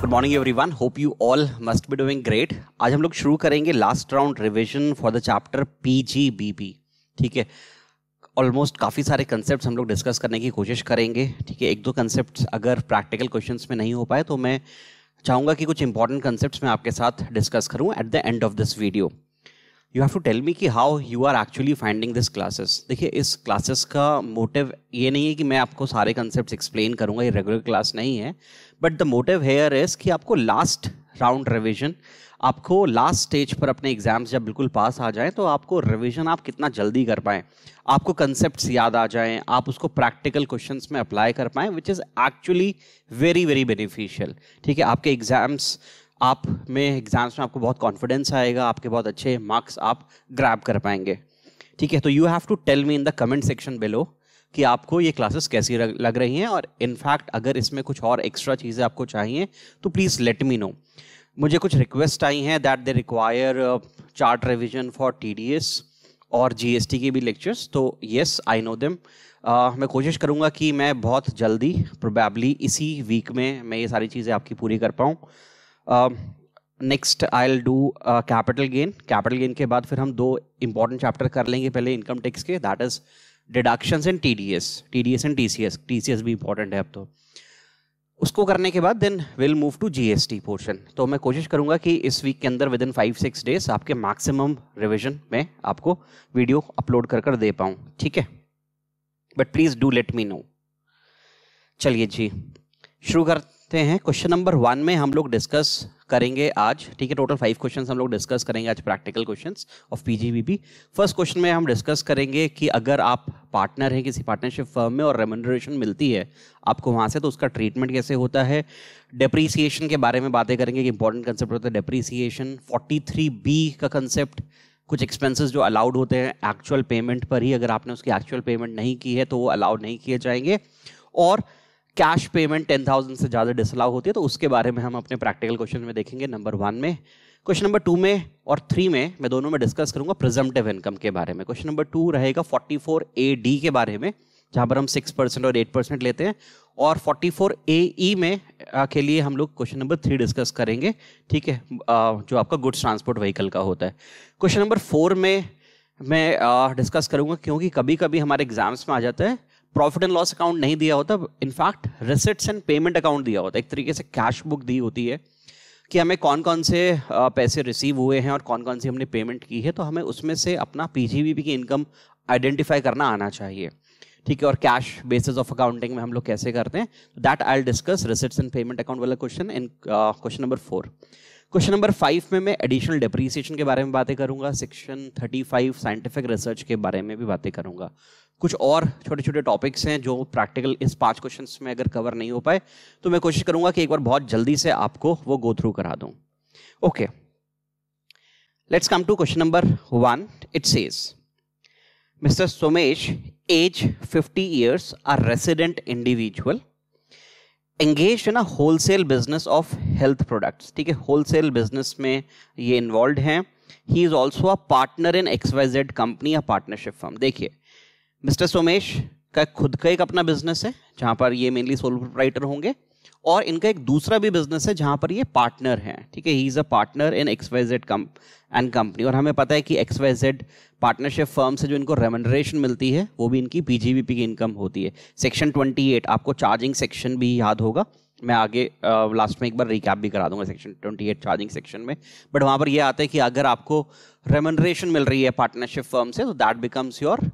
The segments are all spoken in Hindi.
Good morning everyone hope you all must be doing great आज हम लोग शुरू करेंगे last round revision for the chapter P G B P ठीक है ऑलमोस्ट काफ़ी सारे कंसेप्ट हम लोग डिस्कस करने की कोशिश करेंगे ठीक है एक दो कंसेप्ट अगर प्रैक्टिकल क्वेश्चन में नहीं हो पाए तो मैं चाहूँगा कि कुछ इंपॉर्टेंट कंसेप्ट मैं आपके साथ डिस्कस करूँ at the end of this video you have to tell me कि how you are actually finding this classes देखिए इस क्लासेस का मोटिव ये नहीं है कि मैं आपको सारे कंसेप्ट एक्सप्लेन करूँगा ये रेगुलर क्लास नहीं है but the motive here is कि आपको लास्ट राउंड रिविजन आपको लास्ट स्टेज पर अपने एग्जाम्स जब बिल्कुल पास आ जाएं तो आपको रिवीजन आप कितना जल्दी कर पाएँ आपको कंसेप्ट याद आ जाएं आप उसको प्रैक्टिकल क्वेश्चंस में अप्लाई कर पाएं which is actually very very beneficial ठीक है आपके एग्ज़ाम्स आप में एग्ज़ाम्स में आपको बहुत कॉन्फिडेंस आएगा आपके बहुत अच्छे मार्क्स आप ग्रैब कर पाएंगे ठीक है तो you have to tell me in the comment section below कि आपको ये क्लासेस कैसी लग रही हैं और इनफैक्ट अगर इसमें कुछ और एक्स्ट्रा चीज़ें आपको चाहिए तो प्लीज़ लेट मी नो मुझे कुछ रिक्वेस्ट आई हैं that they require chart revision for T और जी के भी लेक्चर्स तो येस आई नो देम मैं कोशिश करूँगा कि मैं बहुत जल्दी प्रोबेबली इसी वीक में मैं ये सारी चीज़ें आपकी पूरी कर पाऊँ next I'll do capital gain capital gain के बाद फिर हम दो इंपॉर्टेंट चैप्टर कर लेंगे पहले इनकम टैक्स के that is deductions and TDS S and C S भी इंपॉर्टेंट है अब तो उसको करने के बाद then will move to T portion तो मैं कोशिश करूंगा कि इस वीक के अंदर within five six days आपके मैक्सिमम रिविजन में आपको वीडियो अपलोड कर कर दे पाऊँ ठीक है but please do let me know चलिए जी शुरू कर देखते हैं क्वेश्चन नंबर वन में हम लोग डिस्कस करेंगे आज ठीक है टोटल फाइव क्वेश्चन हम लोग डिस्कस करेंगे आज practical question of PGBP first question में हम डिस्कस करेंगे कि अगर आप पार्टनर हैं किसी पार्टनरशिप फर्म में और रेमनरेशन मिलती है आपको वहाँ से तो उसका ट्रीटमेंट कैसे होता है डेप्रीसिएशन के बारे में बातें करेंगे कि इंपॉर्टेंट कंसेप्ट होता है डेप्रीसिएशन फोर्टी बी का कंसेप्ट कुछ एक्सपेंसेस जो अलाउड होते हैं एक्चुअल पेमेंट पर ही अगर आपने उसकी एक्चुअल पेमेंट नहीं की है तो वो अलाउड नहीं किए जाएंगे और कैश पेमेंट टेन थाउजेंड से ज़्यादा डिसअलाउ होती है तो उसके बारे में हम अपने प्रैक्टिकल क्वेश्चन में देखेंगे नंबर वन में क्वेश्चन नंबर टू में और थ्री में मैं दोनों में डिस्कस करूंगा प्रेजेंटिव इनकम के बारे में क्वेश्चन नंबर टू रहेगा फोर्टी फोर ए डी के बारे में जहाँ पर हम सिक्स परसेंट और एट परसेंट लेते हैं और फोर्टी फोर ए ई में के लिए हम लोग क्वेश्चन नंबर थ्री डिस्कस करेंगे ठीक है जो आपका गुड्स ट्रांसपोर्ट व्हीकल का होता है क्वेश्चन नंबर फोर में मैं डिस्कस करूँगा क्योंकि कभी कभी हमारे एग्जाम्स में आ जाता है प्रॉफिट एंड लॉस अकाउंट नहीं दिया होता in fact receipts and payment account दिया होता है एक तरीके से कैश बुक दी होती है कि हमें कौन कौन से पैसे रिसीव हुए हैं और कौन कौन सी हमने पेमेंट की है तो हमें उसमें से अपना पीजीबीपी की इनकम आइडेंटिफाई करना आना चाहिए ठीक है और कैश बेसिस ऑफ अकाउंटिंग में हम लोग कैसे करते हैं that I discuss receipts and payment account वाला question in question number four question number five में मैं एडिशनल डेप्रीसिएशन के बारे में बातें करूंगा section thirty five scientific research के बारे में भी बातें करूंगा कुछ और छोटे छोटे टॉपिक्स हैं जो प्रैक्टिकल इस पांच क्वेश्चन में अगर कवर नहीं हो पाए तो मैं कोशिश करूंगा कि एक बार बहुत जल्दी से आपको वो गो थ्रू करा दूं okay let's come to question number one it says mister Somesh age fifty years are resident individual engage है ना wholesale business of health products ठीक है होलसेल बिजनेस में ये इन्वॉल्व हैं he is also a partner in X Y Z company या पार्टनरशिप फर्म देखिए मिस्टर सोमेश का खुद का एक अपना बिजनेस है जहाँ पर ये मेनली सोल प्रोपराइटर होंगे और इनका एक दूसरा भी बिजनेस है जहाँ पर ये पार्टनर हैं ठीक है he is a partner in X Y Z come and company और हमें पता है कि X Y Z partnership firm से जो इनको रेमनरेशन मिलती है वो भी इनकी पी पी की इनकम होती है सेक्शन ट्वेंटी एट आपको चार्जिंग सेक्शन भी याद होगा मैं आगे लास्ट में एक बार रिकैप भी करा दूंगा section twenty eight charging section में बट वहाँ पर यह आता है कि अगर आपको रेमनरेशन मिल रही है पार्टनरशिप फर्म से तो that becomes your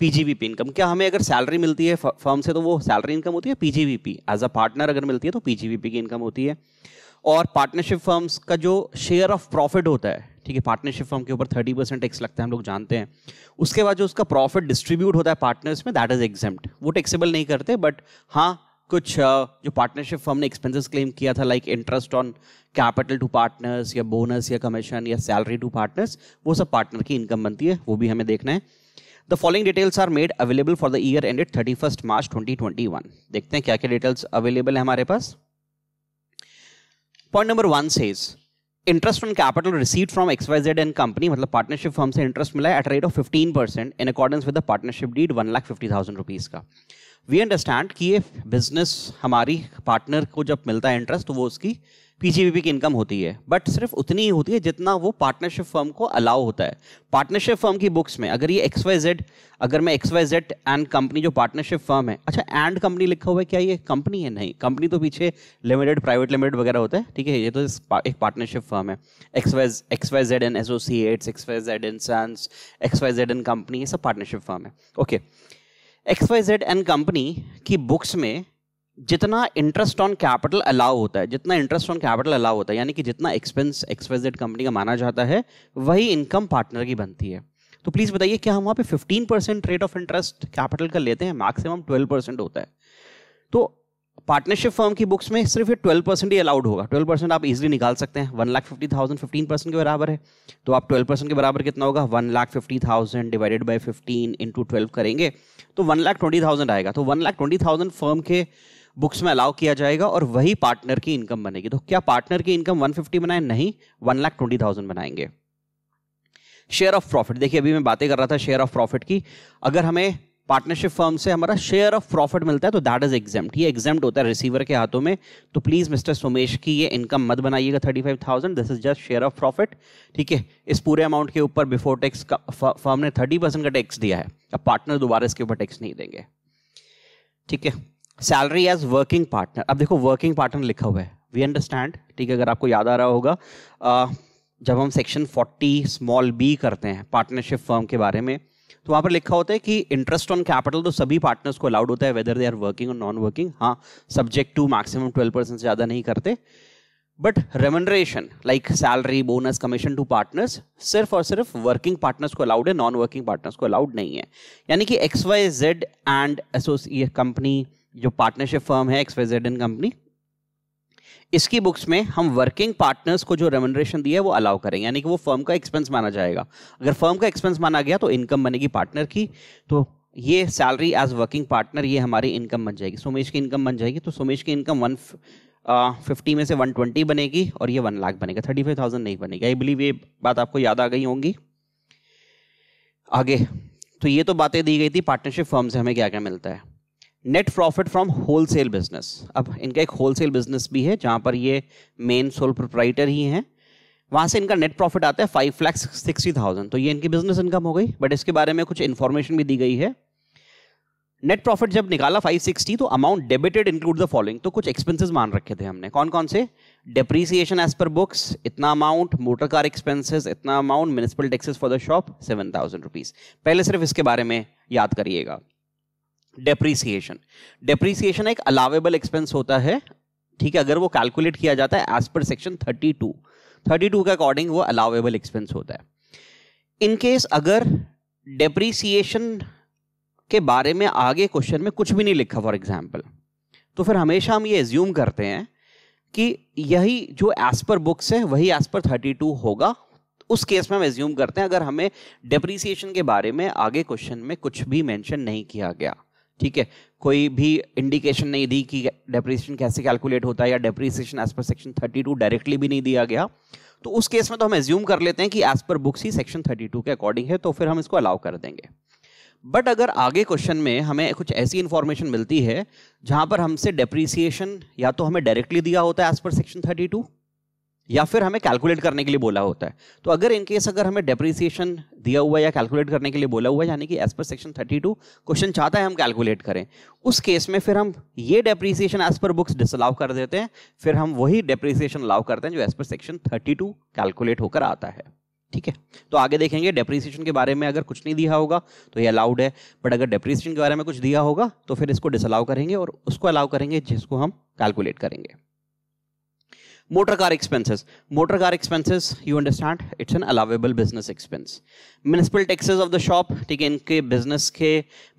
PGBP income क्या हमें अगर सैलरी मिलती है फर्म से तो वो सैलरी इनकम होती है पीजीवीपी एज अ पार्टनर अगर मिलती है तो पीजीवीपी की इनकम होती है और पार्टनरशिप फर्म्स का जो शेयर ऑफ प्रॉफिट होता है ठीक है पार्टनरशिप फर्म के ऊपर थर्टी परसेंट टैक्स लगता है हम लोग जानते हैं उसके बाद जो उसका प्रॉफिट डिस्ट्रीब्यूट होता है पार्टनर्स में दैट इज एग्जेम्प्ट वो टैक्सेबल नहीं करते बट हाँ कुछ जो पार्टनरशिप फर्म ने एक्सपेंसेस क्लेम किया था like interest on capital to partners या बोनस या कमीशन या सैलरी टू पार्टनर्स वो सब पार्टनर की इनकम बनती है वो भी हमें देखना है the following details are made available for the year ended thirty first March twenty twenty one देखते हैं क्या क्या डिटेल्स अवेलेबल है हमारे पास point number one says interest on capital receive from XYZ and company मतलब पार्टनरशिप फॉर्म से इंटरेस्ट मिला है at rate of fifteen percent in accordance with the partnership deed one lakh fifty thousand rupees का वी अंडरस्टैंड कि ये बिजनेस हमारी पार्टनर को जब मिलता है इंटरेस्ट तो वो उसकी पीजीबीपी की इनकम होती है बट सिर्फ उतनी ही होती है जितना वो पार्टनरशिप फर्म को अलाउ होता है पार्टनरशिप फर्म की बुक्स में अगर ये एक्स वाई जेड अगर मैं X Y Z and company जो पार्टनरशिप फर्म है अच्छा एंड कंपनी लिखा हुआ है क्या ये कंपनी है नहीं कंपनी तो पीछे लिमिटेड प्राइवेट लिमिटेड वगैरह होता है ठीक है ये तो एक पार्टनरशिप फर्म है X Y X Y Z n associates X Y Z n sons X Y Z n company ये सब पार्टनरशिप फर्म है okay X Y Z and company की बुक्स में जितना इंटरेस्ट ऑन कैपिटल अलाउ होता है जितना इंटरेस्ट ऑन कैपिटल अलाउ होता है यानी कि जितना एक्सपेंस एक्सपेंसेड कंपनी का माना जाता है वही इनकम पार्टनर की बनती है तो प्लीज़ बताइए क्या हम वहाँ पे 15 percent rate of interest capital का लेते हैं मैक्सिमम 12 परसेंट होता है तो पार्टनरशिप फर्म की बुक्स में सिर्फ ये ट्वेल्व परसेंट ही अलाउड होगा ट्वेल्व परसेंट आप इजीली निकाल सकते हैं one lakh fifty thousand fifteen percent के बराबर है तो आप ट्वेल्व परसेंट के बराबर कितना होगा one lakh fifty thousand divided by fifteen into twelve करेंगे तो वन लाख ट्वेंटी थाउजेंड आएगा तो one lakh twenty thousand firm के बुक्स में अलाउ किया जाएगा और वही पार्टनर की इनकम बनेगी तो क्या पार्टनर की इनकम 150 बनाए नहीं वन लाख ट्वेंटी थाउजेंड बनाएंगे शेयर ऑफ प्रॉफिट देखिए अभी मैं बातें कर रहा था शेयर ऑफ प्रॉफिट की अगर हमें पार्टनरशिप फर्म से हमारा शेयर ऑफ प्रॉफिट मिलता है तो दैट इज एग्जाम ये एग्जाम होता है रिसीवर के हाथों में तो प्लीज़ मिस्टर सोमेश की ये इनकम मत बनाइएगा thirty five thousand this is just share of profit ठीक है इस पूरे अमाउंट के ऊपर बिफोर टैक्स का फर्म ने थर्टी परसेंट का टैक्स दिया है अब पार्टनर दोबारा इसके ऊपर टैक्स नहीं देंगे ठीक है सैलरी एज वर्किंग पार्टनर अब देखो वर्किंग पार्टनर लिखा हुआ है वी अंडरस्टैंड ठीक है अगर आपको याद आ रहा होगा आ, जब हम सेक्शन 40 स्मॉल बी करते हैं पार्टनरशिप फर्म के बारे में तो वहां पर लिखा होता है कि इंटरेस्ट ऑन कैपिटल तो सभी पार्टनर्स को अलाउड होता है वेदर दे आर वर्किंग और नॉन वर्किंग हाँ subject to maximum twelve percent से ज़्यादा नहीं करते but remuneration like salary bonus commission to partners सिर्फ और सिर्फ वर्किंग पार्टनर्स को अलाउड है नॉन वर्किंग पार्टनर्स को अलाउड नहीं है यानी कि X Y Z and associate company जो पार्टनरशिप फर्म है एक्सवाइजेड एन कंपनी इसकी बुक्स में हम वर्किंग पार्टनर्स को जो रेमोनरेशन दिया है वो अलाउ करेंगे यानी कि वो फर्म का एक्सपेंस माना जाएगा अगर फर्म का एक्सपेंस माना गया तो इनकम बनेगी पार्टनर की तो ये सैलरी एज वर्किंग पार्टनर ये हमारी इनकम बन जाएगी सोमेश की इनकम बन जाएगी तो सोमेश की इनकम वन फिफ्टी में से वन ट्वेंटी बनेगी और ये वन लाख बनेगा थर्टी फाइव थाउजेंड नहीं बनेगा आई बिलीव ये बात आपको याद आ गई होंगी आगे तो ये तो बातें दी गई थी पार्टनरशिप फर्म से हमें क्या क्या मिलता है net profit from wholesale business अब इनका एक होलसेल बिजनेस भी है जहाँ पर ये मेन सोल प्रोप्राइटर ही हैं वहाँ से इनका नेट प्रॉफिट आता है फाइव लैक्स सिक्सटी थाउजेंड तो ये इनकी बिजनेस इनकम हो गई बट इसके बारे में कुछ इन्फॉर्मेशन भी दी गई है नेट प्रॉफिट जब निकाला फाइव सिक्सटी तो amount debited include the following तो कुछ एक्सपेंसेस मान रखे थे हमने कौन कौन से डेप्रीसिएशन एज पर बुक्स इतना अमाउंट मोटर कार एक्सपेंसेस इतना amount municipal taxes for the shop seven thousand rupees पहले सिर्फ इसके बारे में याद करिएगा डेप्रीसिएशन डेप्रीसिएशन एक अलावेबल एक्सपेंस होता है ठीक है अगर वो कैलकुलेट किया जाता है एज पर सेक्शन 32 32 के अकॉर्डिंग वो अलावेबल एक्सपेंस होता है इन केस अगर डेप्रीसिएशन के बारे में आगे क्वेश्चन में कुछ भी नहीं लिखा फॉर एग्जाम्पल तो फिर हमेशा हम ये एज्यूम करते हैं कि यही जो एज पर बुक्स है वही एज पर थर्टी टू होगा उस केस में हम एज्यूम करते हैं अगर हमें डेप्रीसिएशन के बारे में आगे क्वेश्चन में कुछ भी मेंशन नहीं किया गया ठीक है कोई भी इंडिकेशन नहीं दी कि डेप्रिसिएशन कैसे कैलकुलेट होता है या depreciation as per section 32 directly भी नहीं दिया गया तो उस केस में तो हम एज्यूम कर लेते हैं कि एज पर बुक्स ही सेक्शन 32 के अकॉर्डिंग है तो फिर हम इसको अलाउ कर देंगे बट अगर आगे क्वेश्चन में हमें कुछ ऐसी इन्फॉर्मेशन मिलती है जहां पर हमसे डेप्रीसिएशन या तो हमें डायरेक्टली दिया होता है एज पर सेक्शन थर्टी या फिर हमें कैलकुलेट करने के लिए बोला होता है तो अगर इनकेस अगर हमें डेप्रिसिएशन दिया हुआ है या कैलकुलेट करने के लिए बोला हुआ है यानी कि एज पर सेक्शन 32 क्वेश्चन चाहता है हम कैलकुलेट करें उस केस में फिर हम ये depreciation as per books disallow कर देते हैं फिर हम वही डेप्रिसिएशन अलाउ करते हैं जो as per section thirty calculate होकर आता है ठीक है तो आगे देखेंगे डेप्रिसिएशन के बारे में अगर कुछ नहीं दिया होगा तो ये अलाउड है बट अगर डेप्रिसिएशन के बारे में कुछ दिया होगा तो फिर इसको डिसअलाउ करेंगे और उसको अलाउ करेंगे जिसको हम कैलकुलेट करेंगे motor car expenses motor car expenses you understand it's an allowable business expense municipal taxes of the shop ठीक है इनके business के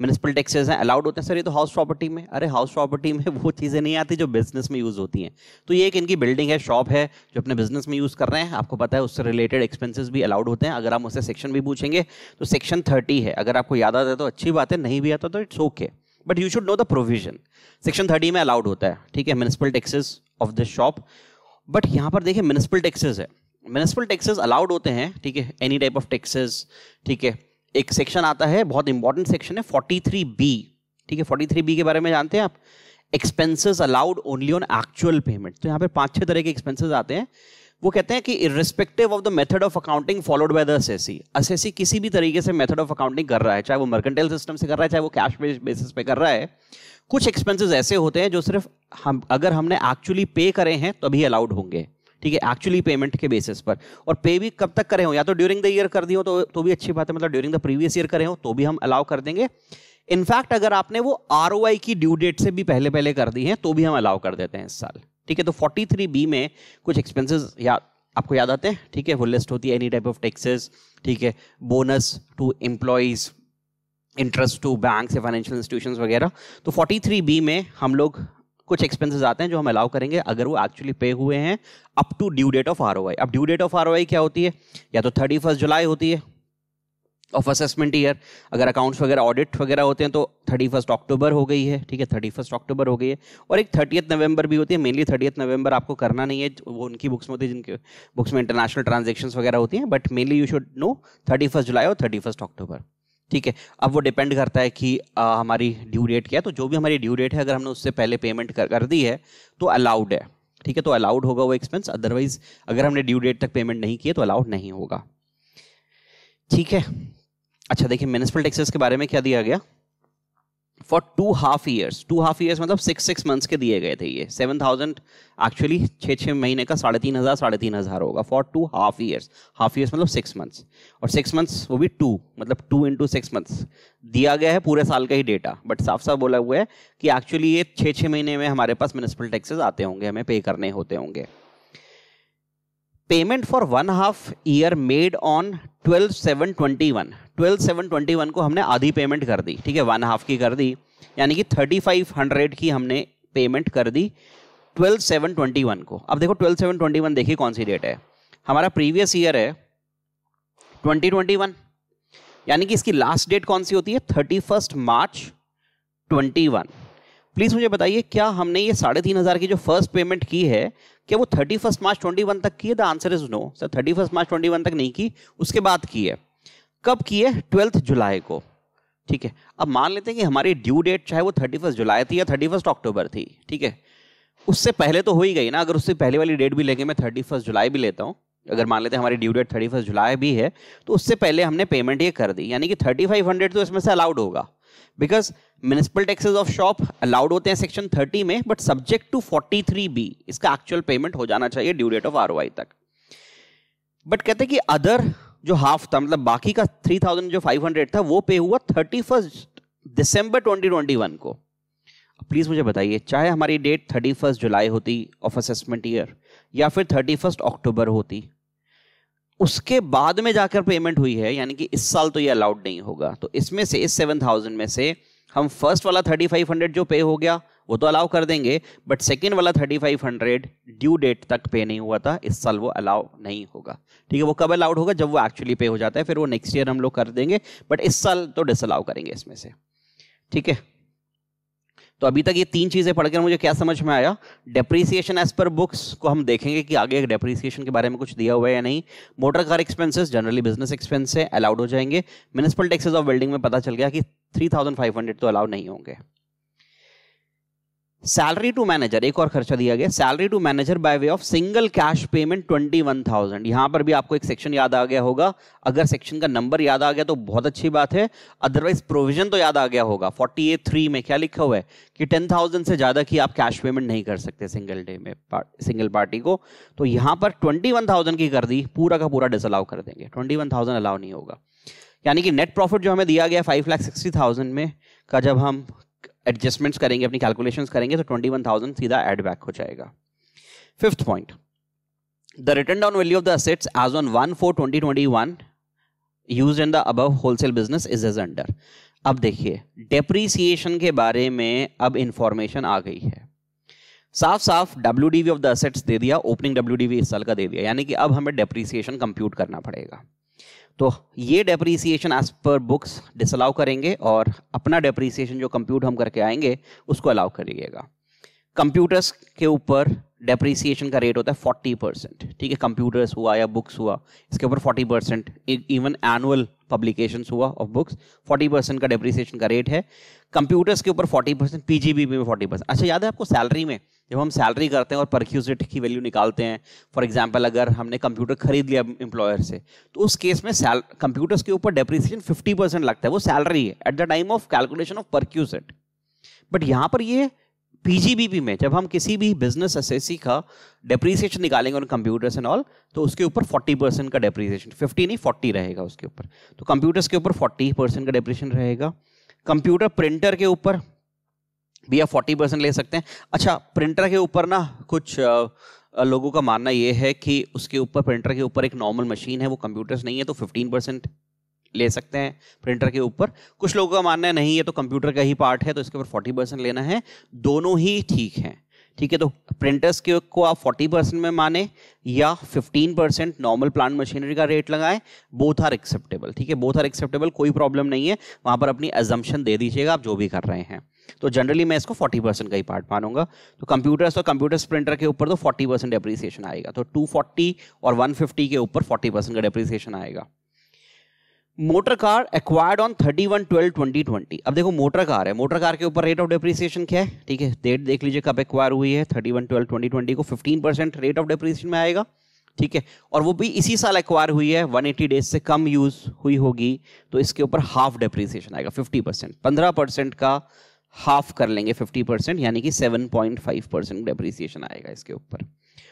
municipal taxes हैं allowed होते हैं सर ये तो house property में अरे house property में वो चीज़ें नहीं आती जो business में use होती हैं तो ये एक इनकी building है shop है जो अपने business में use कर रहे हैं आपको पता है उससे related expenses भी allowed होते हैं अगर हम उससे section भी पूछेंगे तो section 30 है अगर आपको याद आता है तो अच्छी बात है नहीं भी आता तो it's okay but you should know the provision section thirty में अलाउड होता है ठीक है municipal taxes of this shop but यहाँ पर देखिए म्यूनसिपल टैक्सेस है म्यूनसिपल टैक्सेस अलाउड होते हैं ठीक है एनी टाइप ऑफ टैक्सेस ठीक है एक सेक्शन आता है बहुत इंपॉर्टेंट सेक्शन है फोर्टी थ्री बी ठीक है फोर्टी थ्री बी के बारे में जानते हैं आप expenses allowed only on actual payment तो यहाँ पर पाँच छः तरह के एक्सपेंसेस आते हैं वो कहते हैं कि irrespective of the method of accounting followed by the assessee assessee किसी भी तरीके से मेथड ऑफ अकाउंटिंग कर रहा है चाहे वो मर्केंटाइल सिस्टम से कर रहा है चाहे वो कैश बेसिस पे कर रहा है कुछ एक्सपेंसेस ऐसे होते हैं जो सिर्फ हम अगर हमने एक्चुअली पे करे हैं तो अभी अलाउड होंगे ठीक है एक्चुअली पेमेंट के बेसिस पर और पे भी कब तक करे हो या तो ड्यूरिंग द ईयर कर दी हो तो, तो भी अच्छी बात है मतलब ड्यूरिंग द प्रीवियस ईयर करें हो तो भी हम अलाउ कर देंगे इनफैक्ट अगर आपने वो आर की ड्यू डेट से भी पहले पहले कर दी है तो भी हम अलाउ कर देते हैं इस साल ठीक है तो फोर्टी बी में कुछ एक्सपेंसिस या आपको याद आते हैं ठीक है वो लिस्ट होती है एनी टाइप ऑफ टैक्सेस ठीक है bonus to employees interest to bank या फाइनेंशियल इंस्टीट्यूशन वगैरह तो बी में हम लोग कुछ एक्सपेंसेस आते हैं जो हम अलाउ करेंगे अगर वो एक्चुअली पे हुए हैं up to due date of R अब ड्यू डेट ऑफ आर क्या होती है या तो थर्टी जुलाई होती है ऑफ असेसमेंट ईयर अगर अकाउंट्स वगैरह ऑडिट वगैरह होते हैं तो थर्टी फर्स्ट अक्टूबर हो गई है ठीक है थर्टी फर्स्ट अक्टूबर हो गई है और एक थर्टियथ नवंबर भी होती है मेनली थर्टियथ नवंबर आपको करना नहीं है वो उनकी बुक्स में होती है जिनके बुक्स में इंटरनेशनल ट्रांजेक्शन वगैरह होती हैं but mainly you should know thirty first July और थर्टी फर्स्ट अक्टूबर ठीक है अब वो डिपेंड करता है कि आ, हमारी ड्यू डेट क्या है तो जो भी हमारी ड्यू डेट है अगर हमने उससे पहले पेमेंट कर, कर दी है तो अलाउड है ठीक है तो अलाउड होगा वो एक्सपेंस अदरवाइज अगर हमने ड्यू डेट तक पेमेंट नहीं किया तो अलाउड नहीं होगा ठीक है अच्छा देखिए म्यूनसिपल टैक्सेस के बारे में क्या दिया गया for two half years two half years मतलब सिक्स सिक्स मंथ्स के दिए गए थे ये सेवन थाउजेंड एक्चुअली छः छः महीने का साढ़े तीन हज़ार साढ़े तीन हज़ार होगा for two half years half years मतलब सिक्स मंथ्स और सिक्स मंथ्स वो भी टू मतलब टू इंटू सिक्स मंथ्स दिया गया है पूरे साल का ही डेटा बट साफ साफ बोला हुआ है कि एक्चुअली ये छः छः महीने में हमारे पास म्यूनसिपल टैक्सेस आते होंगे हमें पे करने होते होंगे payment for one half year made on twelve seven twenty one twelve seven twenty one को हमने आधी पेमेंट कर दी ठीक है वन हाफ की कर दी यानी कि थर्टी फाइव हंड्रेड की हमने पेमेंट कर दी ट्वेल्व सेवन ट्वेंटी वन को अब देखो ट्वेल्व सेवन ट्वेंटी वन देखिए कौन सी डेट है हमारा प्रीवियस ईयर है ट्वेंटी ट्वेंटी वन यानी कि इसकी लास्ट डेट कौन सी होती है thirty first March twenty one please मुझे बताइए क्या हमने ये साढ़े तीन हज़ार की जो फर्स्ट पेमेंट की है क्या वो thirty first March twenty one तक की है the answer is no sir thirty first March twenty one तक नहीं की उसके बाद की है कब की है ट्वेल्थ जुलाई को ठीक है अब मान लेते हैं कि हमारी ड्यू डेट चाहे वो थर्टी फर्स्ट जुलाई थी या थर्टी फर्स्ट अक्टूबर थी ठीक है उससे पहले तो हो ही गई ना अगर उससे पहले वाली डेट भी लेंगे मैं थर्टी फर्स्ट जुलाई भी लेता हूँ अगर मान लेते हैं हमारी due date thirty first July भी है तो उससे पहले हमने पेमेंट ये कर दी यानी कि थर्टी फाइव हंड्रेड तो इसमें से अलाउड होगा because municipal taxes of shop allowed होते हैं सेक्शन 30 में बट सब्जेक्ट टू 43 बी इसका एक्चुअल पेमेंट हो जाना चाहिए ड्यू डेट ऑफ आर तक बट कहते हैं कि अदर जो हाफ था मतलब बाकी का 3000 जो 500 था वो पे हुआ थर्टी फर्स्ट दिसंबर 2021 को प्लीज़ मुझे बताइए चाहे हमारी डेट थर्टी फर्स्ट जुलाई होती ऑफ असेसमेंट ईयर या फिर थर्टी फर्स्ट अक्टूबर होती उसके बाद में जाकर पेमेंट हुई है यानी कि इस साल तो ये अलाउड नहीं होगा तो इसमें से इस सेवन थाउजेंड में से हम फर्स्ट वाला थर्टी फाइव हंड्रेड जो पे हो गया वो तो अलाउ कर देंगे बट सेकेंड वाला thirty five hundred due date तक पे नहीं हुआ था इस साल वो अलाउ नहीं होगा ठीक है वो कब अलाउड होगा जब वो एक्चुअली पे हो जाता है फिर वो नेक्स्ट ईयर हम लोग कर देंगे बट इस साल तो डिसअलाउ करेंगे इसमें से ठीक है तो अभी तक ये तीन चीज़ें पढ़कर मुझे क्या समझ में आया डेप्रीसिएशन एज पर बुक्स को हम देखेंगे कि आगे डेप्रीसिएशन के बारे में कुछ दिया हुआ है या नहीं motor car expenses generally business expense है अलाउड हो जाएंगे म्यूनसिपल टैक्सेस ऑफ बिल्डिंग में पता चल गया कि थ्री तो अलाउड नहीं होंगे सैलरी टू मैनेजर एक और खर्चा दिया गया salary to manager by way of single cash payment twenty one thousand यहां पर भी आपको एक सेक्शन याद आ गया होगा अगर सेक्शन का नंबर याद आ गया तो बहुत अच्छी बात है अदरवाइज प्रोविजन तो याद आ गया होगा फोर्टी एट थ्री में क्या लिखा हुआ है कि टेन थाउजेंड से ज़्यादा की आप कैश पेमेंट नहीं कर सकते सिंगल डे में पार, सिंगल पार्टी को तो यहां पर ट्वेंटी वन थाउजेंड की कर दी पूरा का पूरा डिसअलाउ कर देंगे ट्वेंटी वन थाउजेंड अलाउ नहीं होगा यानी कि नेट प्रॉफिट जो हमें दिया गया फाइव लाख सिक्सटी थाउजेंड में का जब हम एडजस्टमेंट्स करेंगे अपनी कैलकुलेशंस करेंगे तो ट्वेंटी वन थाउजेंड सीधा एड बैक हो जाएगा fifth point the written down value of the assets as on one four twenty twenty one use in the अब wholesale business is as under अब देखिए डेप्रीसिएशन के बारे में अब इंफॉर्मेशन आ गई है साफ साफ W D V of the assets दे दिया ओपनिंग डब्ल्यू डी वी इस साल का दे दिया यानी कि अब हमें डेप्रीसिएशन कंप्यूट करना पड़ेगा तो ये depreciation as per books disallow करेंगे और अपना डेप्रीसिएशन जो कंप्यूट हम करके आएंगे उसको अलाउ करिएगा कंप्यूटर्स के ऊपर डेप्रीसिएशन का रेट होता है फोर्टी परसेंट ठीक है कंप्यूटर्स हुआ या बुक्स हुआ इसके ऊपर forty percent even annual publication हुआ ऑफ बुक्स फोर्टी परसेंट का डेप्रीसिएशन का रेट है कंप्यूटर्स के ऊपर फोर्टी परसेंट पीजीबी में फोर्टी परसेंट अच्छा याद है आपको सैलरी में जब हम सैलरी करते हैं और परक्यूजिट की वैल्यू निकालते हैं फॉर एग्जाम्पल अगर हमने कंप्यूटर खरीद लिया एम्प्लॉयर से तो उस केस में कंप्यूटर्स के ऊपर डेप्रिसिएशन फिफ्टी परसेंट लगता है वो सैलरी है at the time of calculation of perquisite but यहाँ पर ये पीजीबीपी में जब हम किसी भी बिजनेस एसएससी का डेप्रिसिएशन निकालेंगे ऑन कंप्यूटर्स एंड ऑल तो उसके ऊपर 40 परसेंट का डेप्रिसिएशन 50 नहीं 40 रहेगा उसके ऊपर तो कंप्यूटर्स के ऊपर 40 परसेंट का डेप्रिसिएशन रहेगा कंप्यूटर प्रिंटर के ऊपर भैया फोर्टी परसेंट ले सकते हैं अच्छा प्रिंटर के ऊपर ना कुछ लोगों का मानना यह है कि उसके ऊपर प्रिंटर के ऊपर एक नॉर्मल मशीन है वो कंप्यूटर्स नहीं है तो फिफ्टीन परसेंट ले सकते हैं प्रिंटर के ऊपर कुछ लोगों का मानना है नहीं ये तो कंप्यूटर का ही पार्ट है तो इसके ऊपर फोर्टी परसेंट लेना है दोनों ही ठीक हैं ठीक है तो प्रिंटर्स के को आप फोर्टी परसेंट में माने या fifteen percent normal plant machinery का रेट लगाएं बोथ आर एक्सेप्टेबल ठीक है बोथ आर एक्सेप्टेबल कोई प्रॉब्लम नहीं है वहां पर अपनी एजम्पन दे दीजिएगा आप जो भी कर रहे हैं तो जनरली मैं इसको 40 परसेंट का ही पार्ट मानूंगा तो कंप्यूटर्स और कंप्यूटर्स प्रिंटर के ऊपर तो 40 परसेंट डेप्रीसिएशन आएगा तो 240 और 150 के ऊपर 40 परसेंट का डेप्रीसिएशन आएगा motor car acquired on thirty one twelve twenty twenty अब देखो मोटर कार है मोटर कार के ऊपर रेट ऑफ डेप्रीसिएशन क्या है ठीक है डेट देख लीजिए कब एक्वायर हुई है thirty one twelve twenty twenty को fifteen percent rate of depreciation में आएगा ठीक है और वो भी इसी साल एक्वायर हुई है वन एटी डेज से कम यूज़ हुई होगी तो इसके ऊपर हाफ डेप्रीसिएशन आएगा फिफ्टी परसेंट पंद्रह परसेंट का हाफ कर लेंगे 50 परसेंट यानी कि 7.5 परसेंट डेप्रिसिएशन आएगा इसके ऊपर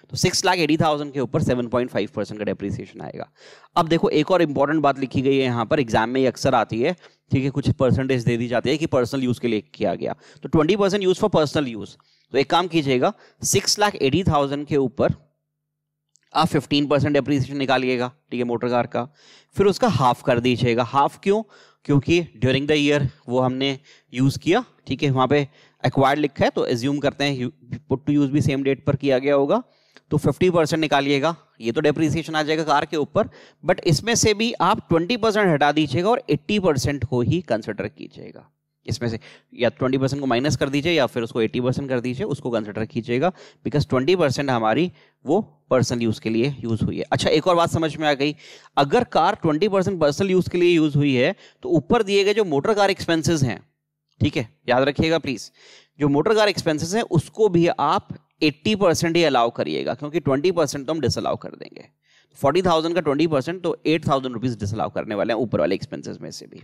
तो सिक्स लाख एटी थाउजेंड के ऊपर 7.5 परसेंट का डेप्रिसिएशन आएगा अब देखो एक और इंपॉर्टेंट बात लिखी गई है यहाँ पर एग्जाम में ये अक्सर आती है ठीक है कुछ परसेंटेज दे दी जाती है कि पर्सनल यूज़ के लिए किया गया तो twenty percent use for personal use तो एक काम कीजिएगा सिक्स लाख एटी थाउजेंड के ऊपर आप फिफ्टीन परसेंट डेप्रीसिएशन निकालिएगा ठीक है मोटर कार का फिर उसका हाफ कर दीजिएगा हाफ क्यों क्योंकि ड्यूरिंग द ईयर वो हमने यूज़ किया ठीक है वहाँ पे एक्वायर्ड लिखा है तो एज्यूम करते हैं पुट टू यूज़ भी सेम डेट पर किया गया होगा तो 50 परसेंट निकालिएगा ये तो डेप्रीसिएशन आ जाएगा कार के ऊपर बट इसमें से भी आप 20 परसेंट हटा दीजिएगा और 80 परसेंट को ही कंसिडर कीजिएगा इसमें से या ट्वेंटी परसेंट को माइनस कर दीजिए या फिर उसको एटी परसेंट कर दीजिए उसको कंसिडर कीजिएगा बिकॉज ट्वेंटी परसेंट हमारी वो पर्सनल यूज़ के लिए यूज़ हुई है अच्छा एक और बात समझ में आ गई अगर car twenty percent personal use के लिए यूज़ हुई है तो ऊपर दिए गए जो मोटर कार एक्सपेंसेस हैं ठीक है याद रखिएगा प्लीज़ जो मोटर कार एक्सपेंसेस हैं उसको भी आप एट्टी ही अलाउ करिएगा क्योंकि ट्वेंटी तो हम डिसअलाउ कर देंगे फोर्टी का ट्वेंटी तो एट थाउजेंड रुपीज़ डिसअलाउ करने वाले हैं ऊपर वाले एक्सपेंसिस में से भी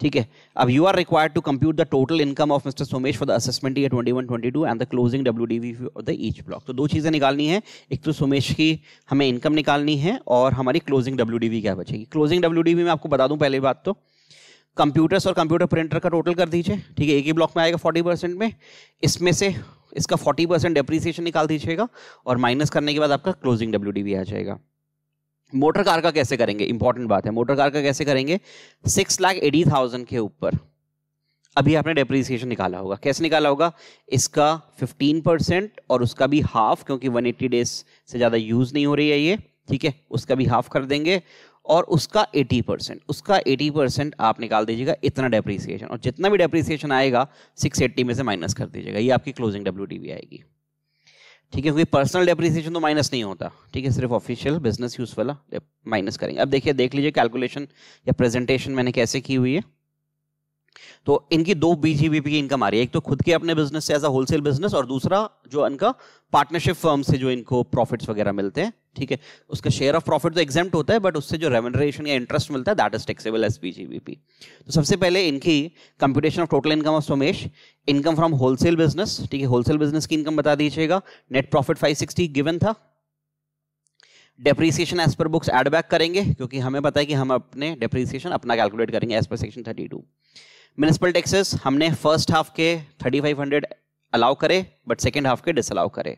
ठीक है अब you are required to compute the total income of mister Somesh for the assessment year 21 22 and the closing W D V of the each block तो दो चीज़ें निकालनी है एक तो सोमेश की हमें इनकम निकालनी है और हमारी क्लोजिंग डब्ल्यू डी वी क्या बचेगी क्लोजिंग डब्ल्यू डी वी मैं आपको बता दूँ पहली बात तो कंप्यूटर्स और कंप्यूटर प्रिंटर का टोटल कर दीजिए ठीक है एक ही ब्लॉक में आएगा फोर्टी परसेंट में इसमें से इसका फोर्टी परसेंट डेप्रीसिएशन निकाल दीजिएगा और माइनस करने के बाद आपका क्लोजिंग डब्ल्यू डी वी आ जाएगा मोटर कार का कैसे करेंगे इंपॉर्टेंट बात है मोटर कार का कैसे करेंगे सिक्स लाख एटी थाउजेंड के ऊपर अभी आपने डेप्रीसिएशन निकाला होगा कैसे निकाला होगा इसका फिफ्टीन परसेंट और उसका भी हाफ क्योंकि वन एट्टी डेज से ज़्यादा यूज़ नहीं हो रही है ये ठीक है उसका भी हाफ कर देंगे और उसका एटी परसेंट उसका एटी परसेंट आप निकाल दीजिएगा इतना डेप्रीसिएशन और जितना भी डेप्रीसिएशन आएगा सिक्स एट्टी में से माइनस कर दीजिएगा ये आपकी क्लोजिंग डब्ल्यू आएगी ठीक है क्योंकि पर्सनल डेप्रिसिएशन तो माइनस नहीं होता ठीक है सिर्फ ऑफिशियल बिजनेस यूज वाला माइनस करेंगे अब देखिए देख लीजिए कैलकुलेशन या प्रेजेंटेशन मैंने कैसे की हुई है तो इनकी दो बीजीबीपी की इनकम आ रही है एक तो खुद के अपने बिजनेस से एज अ होलसेल बिजनेस और दूसरा जो इनका पार्टनरशिप फर्म से जो इनको प्रॉफिट्स वगैरह मिलते हैं ठीक है उसका शेयर ऑफ प्रॉफिट तो एग्जाम होता है बट उससे जो रेमनरेशन या इंटरेस्ट मिलता है that is taxable as PGBP तो सबसे पहले इनकी computation of total income of Somesh income from wholesale business ठीक है होलसेल बिजनेस की इनकम बता दीजिएगा नेट प्रॉफिट फाइव गिवन था depreciation as per books add back करेंगे क्योंकि हमें पता है कि हम अपने डेप्रीसिएशन अपना कैलकुलेट करेंगे as per section thirty two municipal taxes हमने फर्स्ट हाफ के 3500 अलाउ करे बट सेकेंड हाफ के डिसअलाउ करे